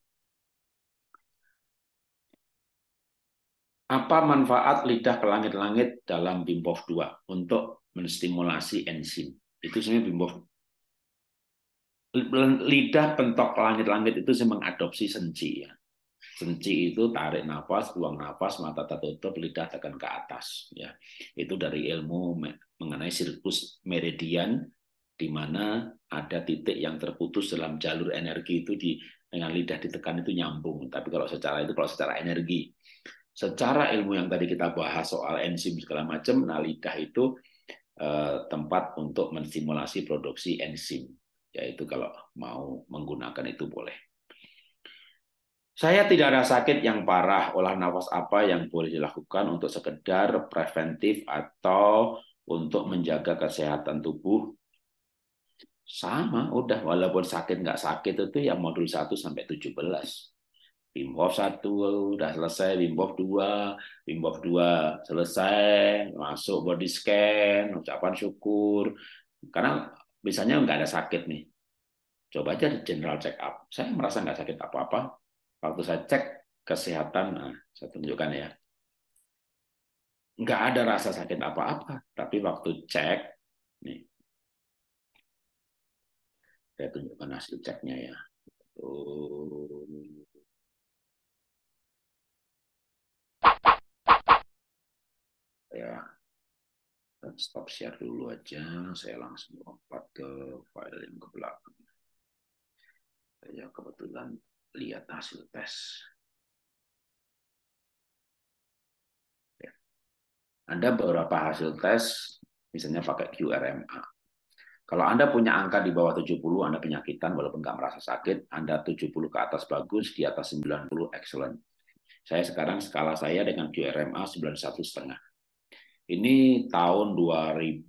Apa manfaat lidah ke langit-langit dalam bimbof 2 untuk menstimulasi enzim? Itu sebenarnya bimbof lidah pentok langit-langit itu mengadopsi senji ya. Senci itu tarik nafas, buang nafas, mata tertutup, lidah tekan ke atas. Ya, itu dari ilmu mengenai sirkus meridian, di mana ada titik yang terputus dalam jalur energi itu di dengan lidah ditekan itu nyambung. Tapi kalau secara itu kalau secara energi, secara ilmu yang tadi kita bahas soal enzim segala macam, nah lidah itu eh, tempat untuk mensimulasi produksi enzim. Yaitu kalau mau menggunakan itu boleh. Saya tidak ada sakit yang parah, olah nafas apa yang boleh dilakukan untuk sekedar preventif atau untuk menjaga kesehatan tubuh? Sama, udah. Walaupun sakit nggak sakit itu ya modul 1 sampai 17. Wim Hof 1 udah selesai, Wim Hof 2, Wim Hof 2 selesai, masuk body scan, ucapan syukur. Karena misalnya nggak ada sakit nih. Coba aja di general check up. Saya merasa nggak sakit apa-apa, Waktu saya cek kesehatan, nah, saya tunjukkan ya. Nggak ada rasa sakit apa-apa, tapi waktu cek, nih, saya tunjukkan hasil ceknya ya. Tuh. Ya, stop share dulu aja. Saya langsung lompat ke file yang ke belakang. Ya, kebetulan lihat hasil tes. Ada ya. beberapa hasil tes, misalnya pakai QRMA. Kalau Anda punya angka di bawah 70, Anda penyakitan walaupun nggak merasa sakit, Anda 70 ke atas bagus, di atas 90 excellent. Saya sekarang skala saya dengan QRMA 91,5. Ini tahun 2020.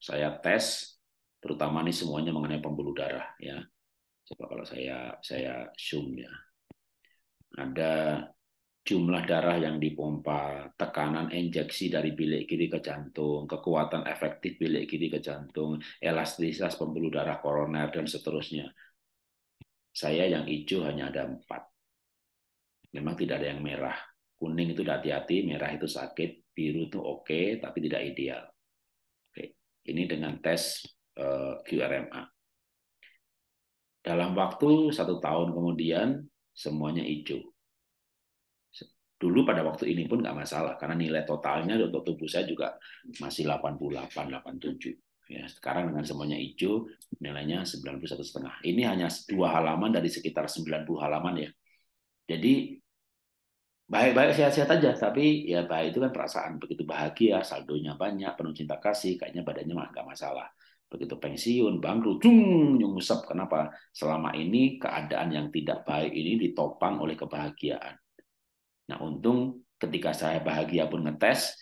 Saya tes, terutama ini semuanya mengenai pembuluh darah. ya coba kalau saya saya zoom ya ada jumlah darah yang dipompa tekanan injeksi dari bilik kiri ke jantung kekuatan efektif bilik kiri ke jantung elastisitas pembuluh darah koroner dan seterusnya saya yang hijau hanya ada empat memang tidak ada yang merah kuning itu hati-hati merah itu sakit biru itu oke tapi tidak ideal oke ini dengan tes eh, QRMA dalam waktu satu tahun kemudian semuanya hijau. Dulu pada waktu ini pun nggak masalah karena nilai totalnya untuk tubuh saya juga masih 88, 87. Ya, sekarang dengan semuanya hijau nilainya satu setengah. Ini hanya dua halaman dari sekitar 90 halaman ya. Jadi baik-baik sehat-sehat aja tapi ya baik itu kan perasaan begitu bahagia saldonya banyak penuh cinta kasih kayaknya badannya mah nggak masalah begitu pensiun bangkrut cung nyungsep kenapa selama ini keadaan yang tidak baik ini ditopang oleh kebahagiaan nah untung ketika saya bahagia pun ngetes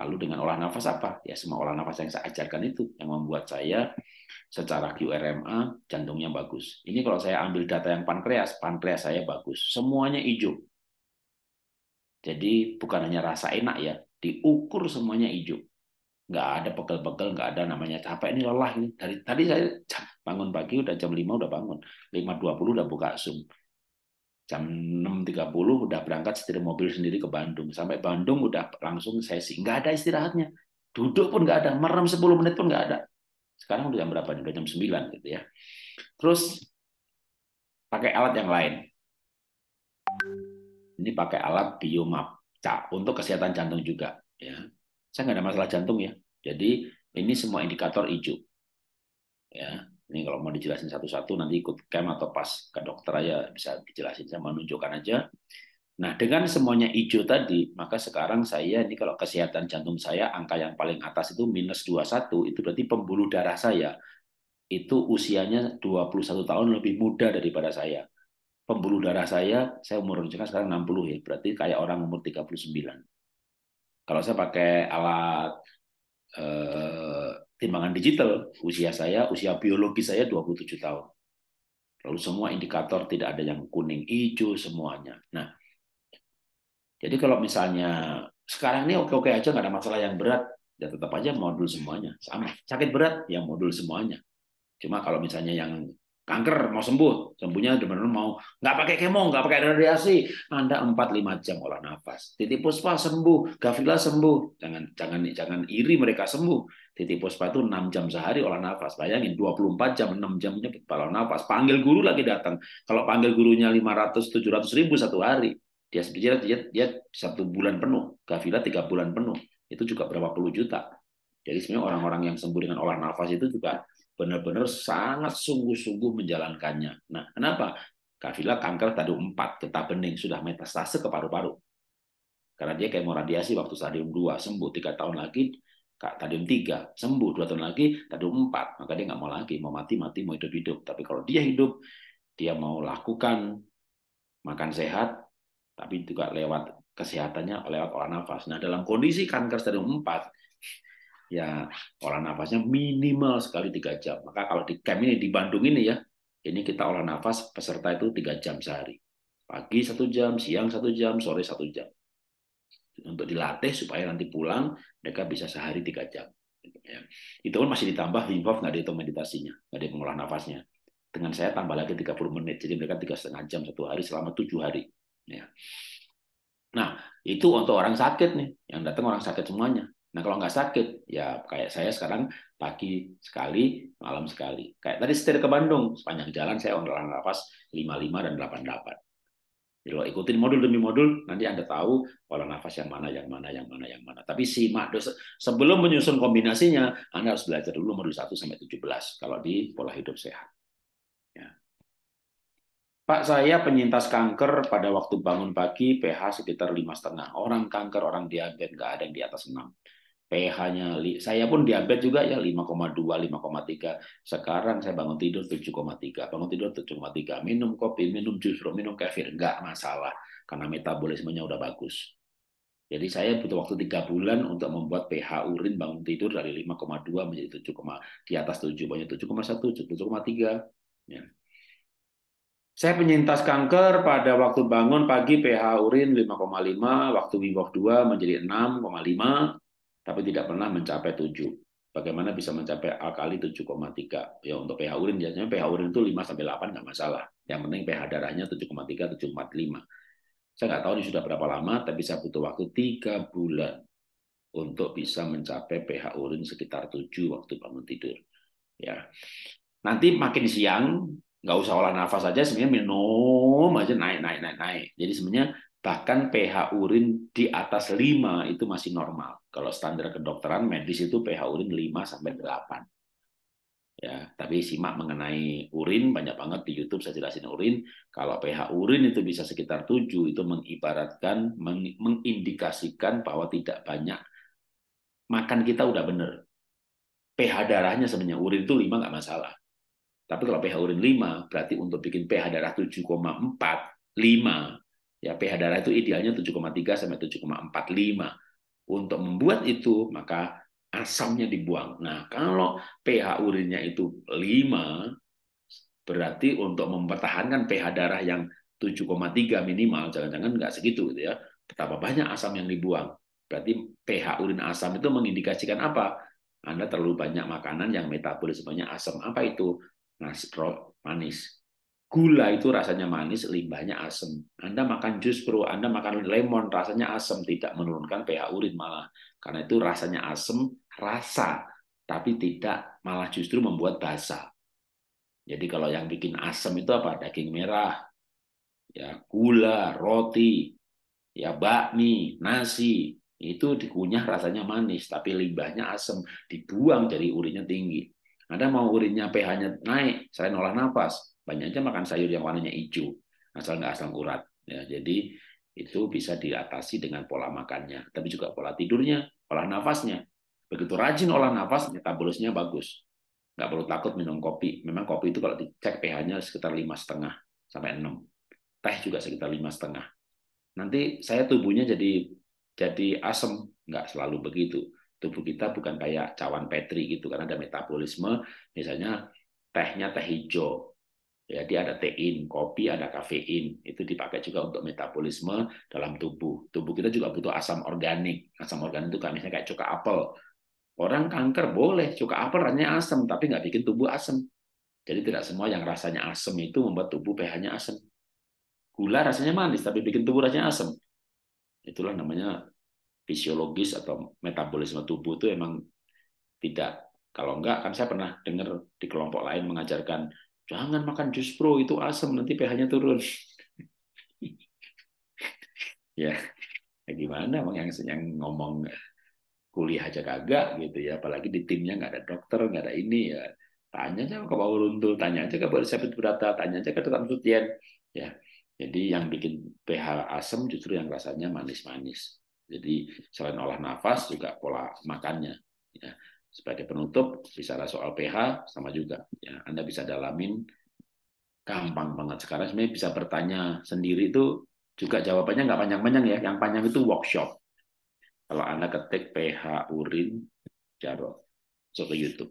lalu dengan olah nafas apa ya semua olah nafas yang saya ajarkan itu yang membuat saya secara QRMA jantungnya bagus ini kalau saya ambil data yang pankreas pankreas saya bagus semuanya hijau jadi bukan hanya rasa enak ya diukur semuanya hijau nggak ada pegel-pegel, nggak ada namanya capek ini lelah ini. Dari tadi saya bangun pagi udah jam 5 udah bangun, 5.20 udah buka Zoom. Jam 6.30 udah berangkat setir mobil sendiri ke Bandung. Sampai Bandung udah langsung sesi. Nggak ada istirahatnya. Duduk pun nggak ada, merem 10 menit pun nggak ada. Sekarang udah jam berapa? Udah jam 9 gitu ya. Terus pakai alat yang lain. Ini pakai alat biomap untuk kesehatan jantung juga ya saya nggak ada masalah jantung ya. Jadi ini semua indikator hijau. Ya, ini kalau mau dijelasin satu-satu nanti ikut camp atau pas ke dokter aja bisa dijelasin. Saya menunjukkan aja. Nah, dengan semuanya hijau tadi, maka sekarang saya ini kalau kesehatan jantung saya angka yang paling atas itu minus 21, itu berarti pembuluh darah saya itu usianya 21 tahun lebih muda daripada saya. Pembuluh darah saya, saya umur sekarang 60 ya, berarti kayak orang umur 39. Kalau saya pakai alat eh, timbangan digital, usia saya, usia biologi saya 27 tahun. Lalu semua indikator tidak ada yang kuning, hijau semuanya. Nah, jadi kalau misalnya sekarang ini oke-oke aja nggak ada masalah yang berat, ya tetap aja modul semuanya sama. Sakit berat ya modul semuanya. Cuma kalau misalnya yang kanker mau sembuh sembuhnya benar-benar mau nggak pakai kemo nggak pakai radiasi anda empat lima jam olah nafas titi puspa sembuh gavila sembuh jangan jangan jangan iri mereka sembuh titi puspa itu enam jam sehari olah nafas bayangin 24 jam enam jamnya olah nafas panggil guru lagi datang kalau panggil gurunya lima ratus tujuh ratus ribu satu hari dia sebenarnya dia, dia satu bulan penuh gavila tiga bulan penuh itu juga berapa puluh juta jadi sebenarnya orang-orang yang sembuh dengan olah nafas itu juga benar-benar sangat sungguh-sungguh menjalankannya. Nah, kenapa? Kafila kanker stadium empat, tetap bening, sudah metastase ke paru-paru. Karena dia kayak radiasi waktu stadium 2, sembuh. tiga tahun lagi, kak stadium 3, sembuh. dua tahun lagi, stadium empat, Maka dia nggak mau lagi, mau mati-mati, mau hidup-hidup. Tapi kalau dia hidup, dia mau lakukan makan sehat, tapi juga lewat kesehatannya lewat olah nafas. Nah, dalam kondisi kanker stadium empat ya olah nafasnya minimal sekali tiga jam. Maka kalau di camp ini di Bandung ini ya, ini kita olah nafas peserta itu tiga jam sehari. Pagi satu jam, siang satu jam, sore satu jam. Untuk dilatih supaya nanti pulang mereka bisa sehari tiga jam. Ya. Itu pun masih ditambah Wim Hof nggak dihitung meditasinya, nggak dihitung olah nafasnya. Dengan saya tambah lagi 30 menit, jadi mereka tiga setengah jam satu hari selama tujuh hari. Ya. Nah, itu untuk orang sakit nih, yang datang orang sakit semuanya. Nah kalau nggak sakit, ya kayak saya sekarang pagi sekali, malam sekali. Kayak tadi setir ke Bandung, sepanjang jalan saya ondelan nafas 55 dan 88. Kalau ikutin modul demi modul, nanti Anda tahu pola nafas yang mana, yang mana, yang mana, yang mana. Tapi simak, sebelum menyusun kombinasinya, Anda harus belajar dulu modul 1 sampai 17, kalau di pola hidup sehat. Ya. Pak, saya penyintas kanker pada waktu bangun pagi, pH sekitar 5,5. Orang kanker, orang diabetes, nggak ada yang di atas 6 pH-nya saya pun diabetes juga ya 5,2 5,3 sekarang saya bangun tidur 7,3 bangun tidur 7,3 minum kopi minum jus minum kefir nggak masalah karena metabolismenya udah bagus jadi saya butuh waktu 3 bulan untuk membuat pH urin bangun tidur dari 5,2 menjadi 7, di atas 7 banyak 7,1 7,3 ya. Saya penyintas kanker pada waktu bangun pagi pH urin 5,5, waktu wiwok 2 menjadi 6,5, tapi tidak pernah mencapai 7. Bagaimana bisa mencapai A kali 7,3? Ya untuk pH urin biasanya pH urin itu 5 sampai 8 nggak masalah. Yang penting pH darahnya 7,3 7,45. Saya nggak tahu ini sudah berapa lama, tapi saya butuh waktu tiga bulan untuk bisa mencapai pH urin sekitar 7 waktu bangun tidur. Ya. Nanti makin siang nggak usah olah nafas aja sebenarnya minum aja naik naik naik naik. Jadi sebenarnya bahkan pH urin di atas 5 itu masih normal. Kalau standar kedokteran medis itu pH urin 5 sampai 8. Ya, tapi simak mengenai urin banyak banget di YouTube saya jelasin urin. Kalau pH urin itu bisa sekitar 7 itu mengibaratkan meng mengindikasikan bahwa tidak banyak makan kita udah bener. pH darahnya sebenarnya urin itu 5 nggak masalah. Tapi kalau pH urin 5 berarti untuk bikin pH darah 7,4 5 Ya, pH darah itu idealnya 7,3 sampai 7,45. Untuk membuat itu, maka asamnya dibuang. Nah, kalau pH urinnya itu 5, berarti untuk mempertahankan pH darah yang 7,3 minimal, jangan-jangan nggak segitu gitu ya. Betapa banyak asam yang dibuang. Berarti pH urin asam itu mengindikasikan apa? Anda terlalu banyak makanan yang metabolismenya asam. Apa itu? Nah, manis. Gula itu rasanya manis, limbahnya asam. Anda makan jus bro, Anda makan lemon, rasanya asam, tidak menurunkan pH urin malah. Karena itu rasanya asam, rasa, tapi tidak malah justru membuat basah. Jadi kalau yang bikin asam itu apa? Daging merah, ya gula, roti, ya bakmi, nasi, itu dikunyah rasanya manis, tapi limbahnya asam, dibuang dari urinnya tinggi. Anda mau urinnya pH-nya naik, selain olah nafas, banyaknya makan sayur yang warnanya hijau asal nggak asal urat ya jadi itu bisa diatasi dengan pola makannya tapi juga pola tidurnya pola nafasnya begitu rajin olah nafas metabolisnya bagus nggak perlu takut minum kopi memang kopi itu kalau dicek ph-nya sekitar lima setengah sampai enam teh juga sekitar lima setengah nanti saya tubuhnya jadi jadi asem nggak selalu begitu tubuh kita bukan kayak cawan petri gitu karena ada metabolisme misalnya tehnya teh hijau Ya, dia ada tein, kopi ada kafein. Itu dipakai juga untuk metabolisme dalam tubuh. Tubuh kita juga butuh asam organik. Asam organik itu kan misalnya kayak cuka apel. Orang kanker boleh cuka apel rasanya asam, tapi nggak bikin tubuh asam. Jadi tidak semua yang rasanya asam itu membuat tubuh pH-nya asam. Gula rasanya manis, tapi bikin tubuh rasanya asam. Itulah namanya fisiologis atau metabolisme tubuh itu emang tidak. Kalau enggak, kan saya pernah dengar di kelompok lain mengajarkan Jangan makan jus pro itu asam nanti pH-nya turun. ya, ya gimana yang yang ngomong kuliah aja kagak gitu ya, apalagi di timnya nggak ada dokter, nggak ada ini ya. Tanya aja ke Pak Uruntul, tanya aja ke Pak Sabit Berata, tanya aja ke tetap Sutian. Ya, jadi yang bikin pH asam justru yang rasanya manis-manis. Jadi selain olah nafas juga pola makannya. Ya sebagai penutup bicara soal pH sama juga ya Anda bisa dalamin gampang banget sekarang sebenarnya bisa bertanya sendiri itu juga jawabannya nggak panjang-panjang ya yang panjang itu workshop kalau Anda ketik pH urin jarok so ke YouTube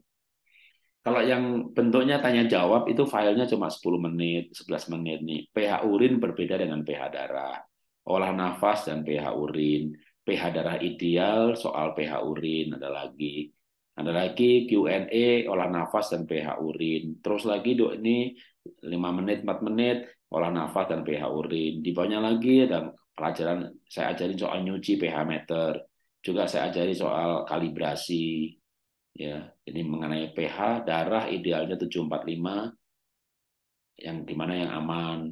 kalau yang bentuknya tanya jawab itu filenya cuma 10 menit 11 menit nih pH urin berbeda dengan pH darah olah nafas dan pH urin pH darah ideal soal pH urin ada lagi ada lagi Q&A, olah nafas dan pH urin. Terus lagi dok ini 5 menit, 4 menit, olah nafas dan pH urin. Di bawahnya lagi ada pelajaran saya ajarin soal nyuci pH meter. Juga saya ajari soal kalibrasi. ya Ini mengenai pH, darah idealnya 745, yang dimana yang aman,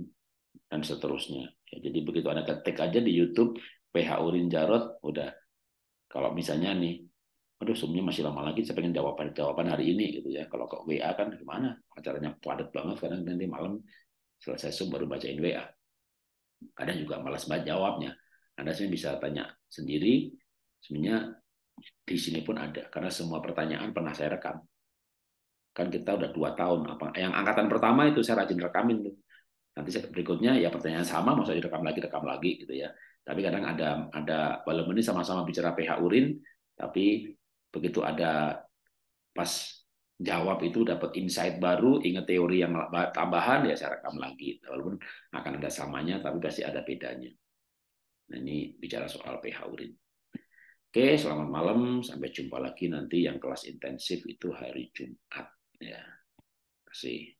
dan seterusnya. Ya, jadi begitu Anda ketik aja di YouTube, pH urin Jarot, udah. Kalau misalnya nih, aduh sumnya masih lama lagi saya pengen jawaban jawaban hari ini gitu ya kalau kok WA kan gimana acaranya padat banget kadang nanti malam selesai sum baru bacain WA kadang juga malas banget jawabnya anda sih bisa tanya sendiri sebenarnya di sini pun ada karena semua pertanyaan pernah saya rekam kan kita udah dua tahun apa yang angkatan pertama itu saya rajin rekamin tuh nanti berikutnya ya pertanyaan sama mau saya rekam lagi rekam lagi gitu ya tapi kadang ada ada walaupun ini sama-sama bicara pH urin tapi begitu ada pas jawab itu dapat insight baru, ingat teori yang tambahan ya saya rekam lagi. Walaupun akan ada samanya tapi pasti ada bedanya. Nah, ini bicara soal pH urin. Oke, selamat malam. Sampai jumpa lagi nanti yang kelas intensif itu hari Jumat ya. Terima kasih.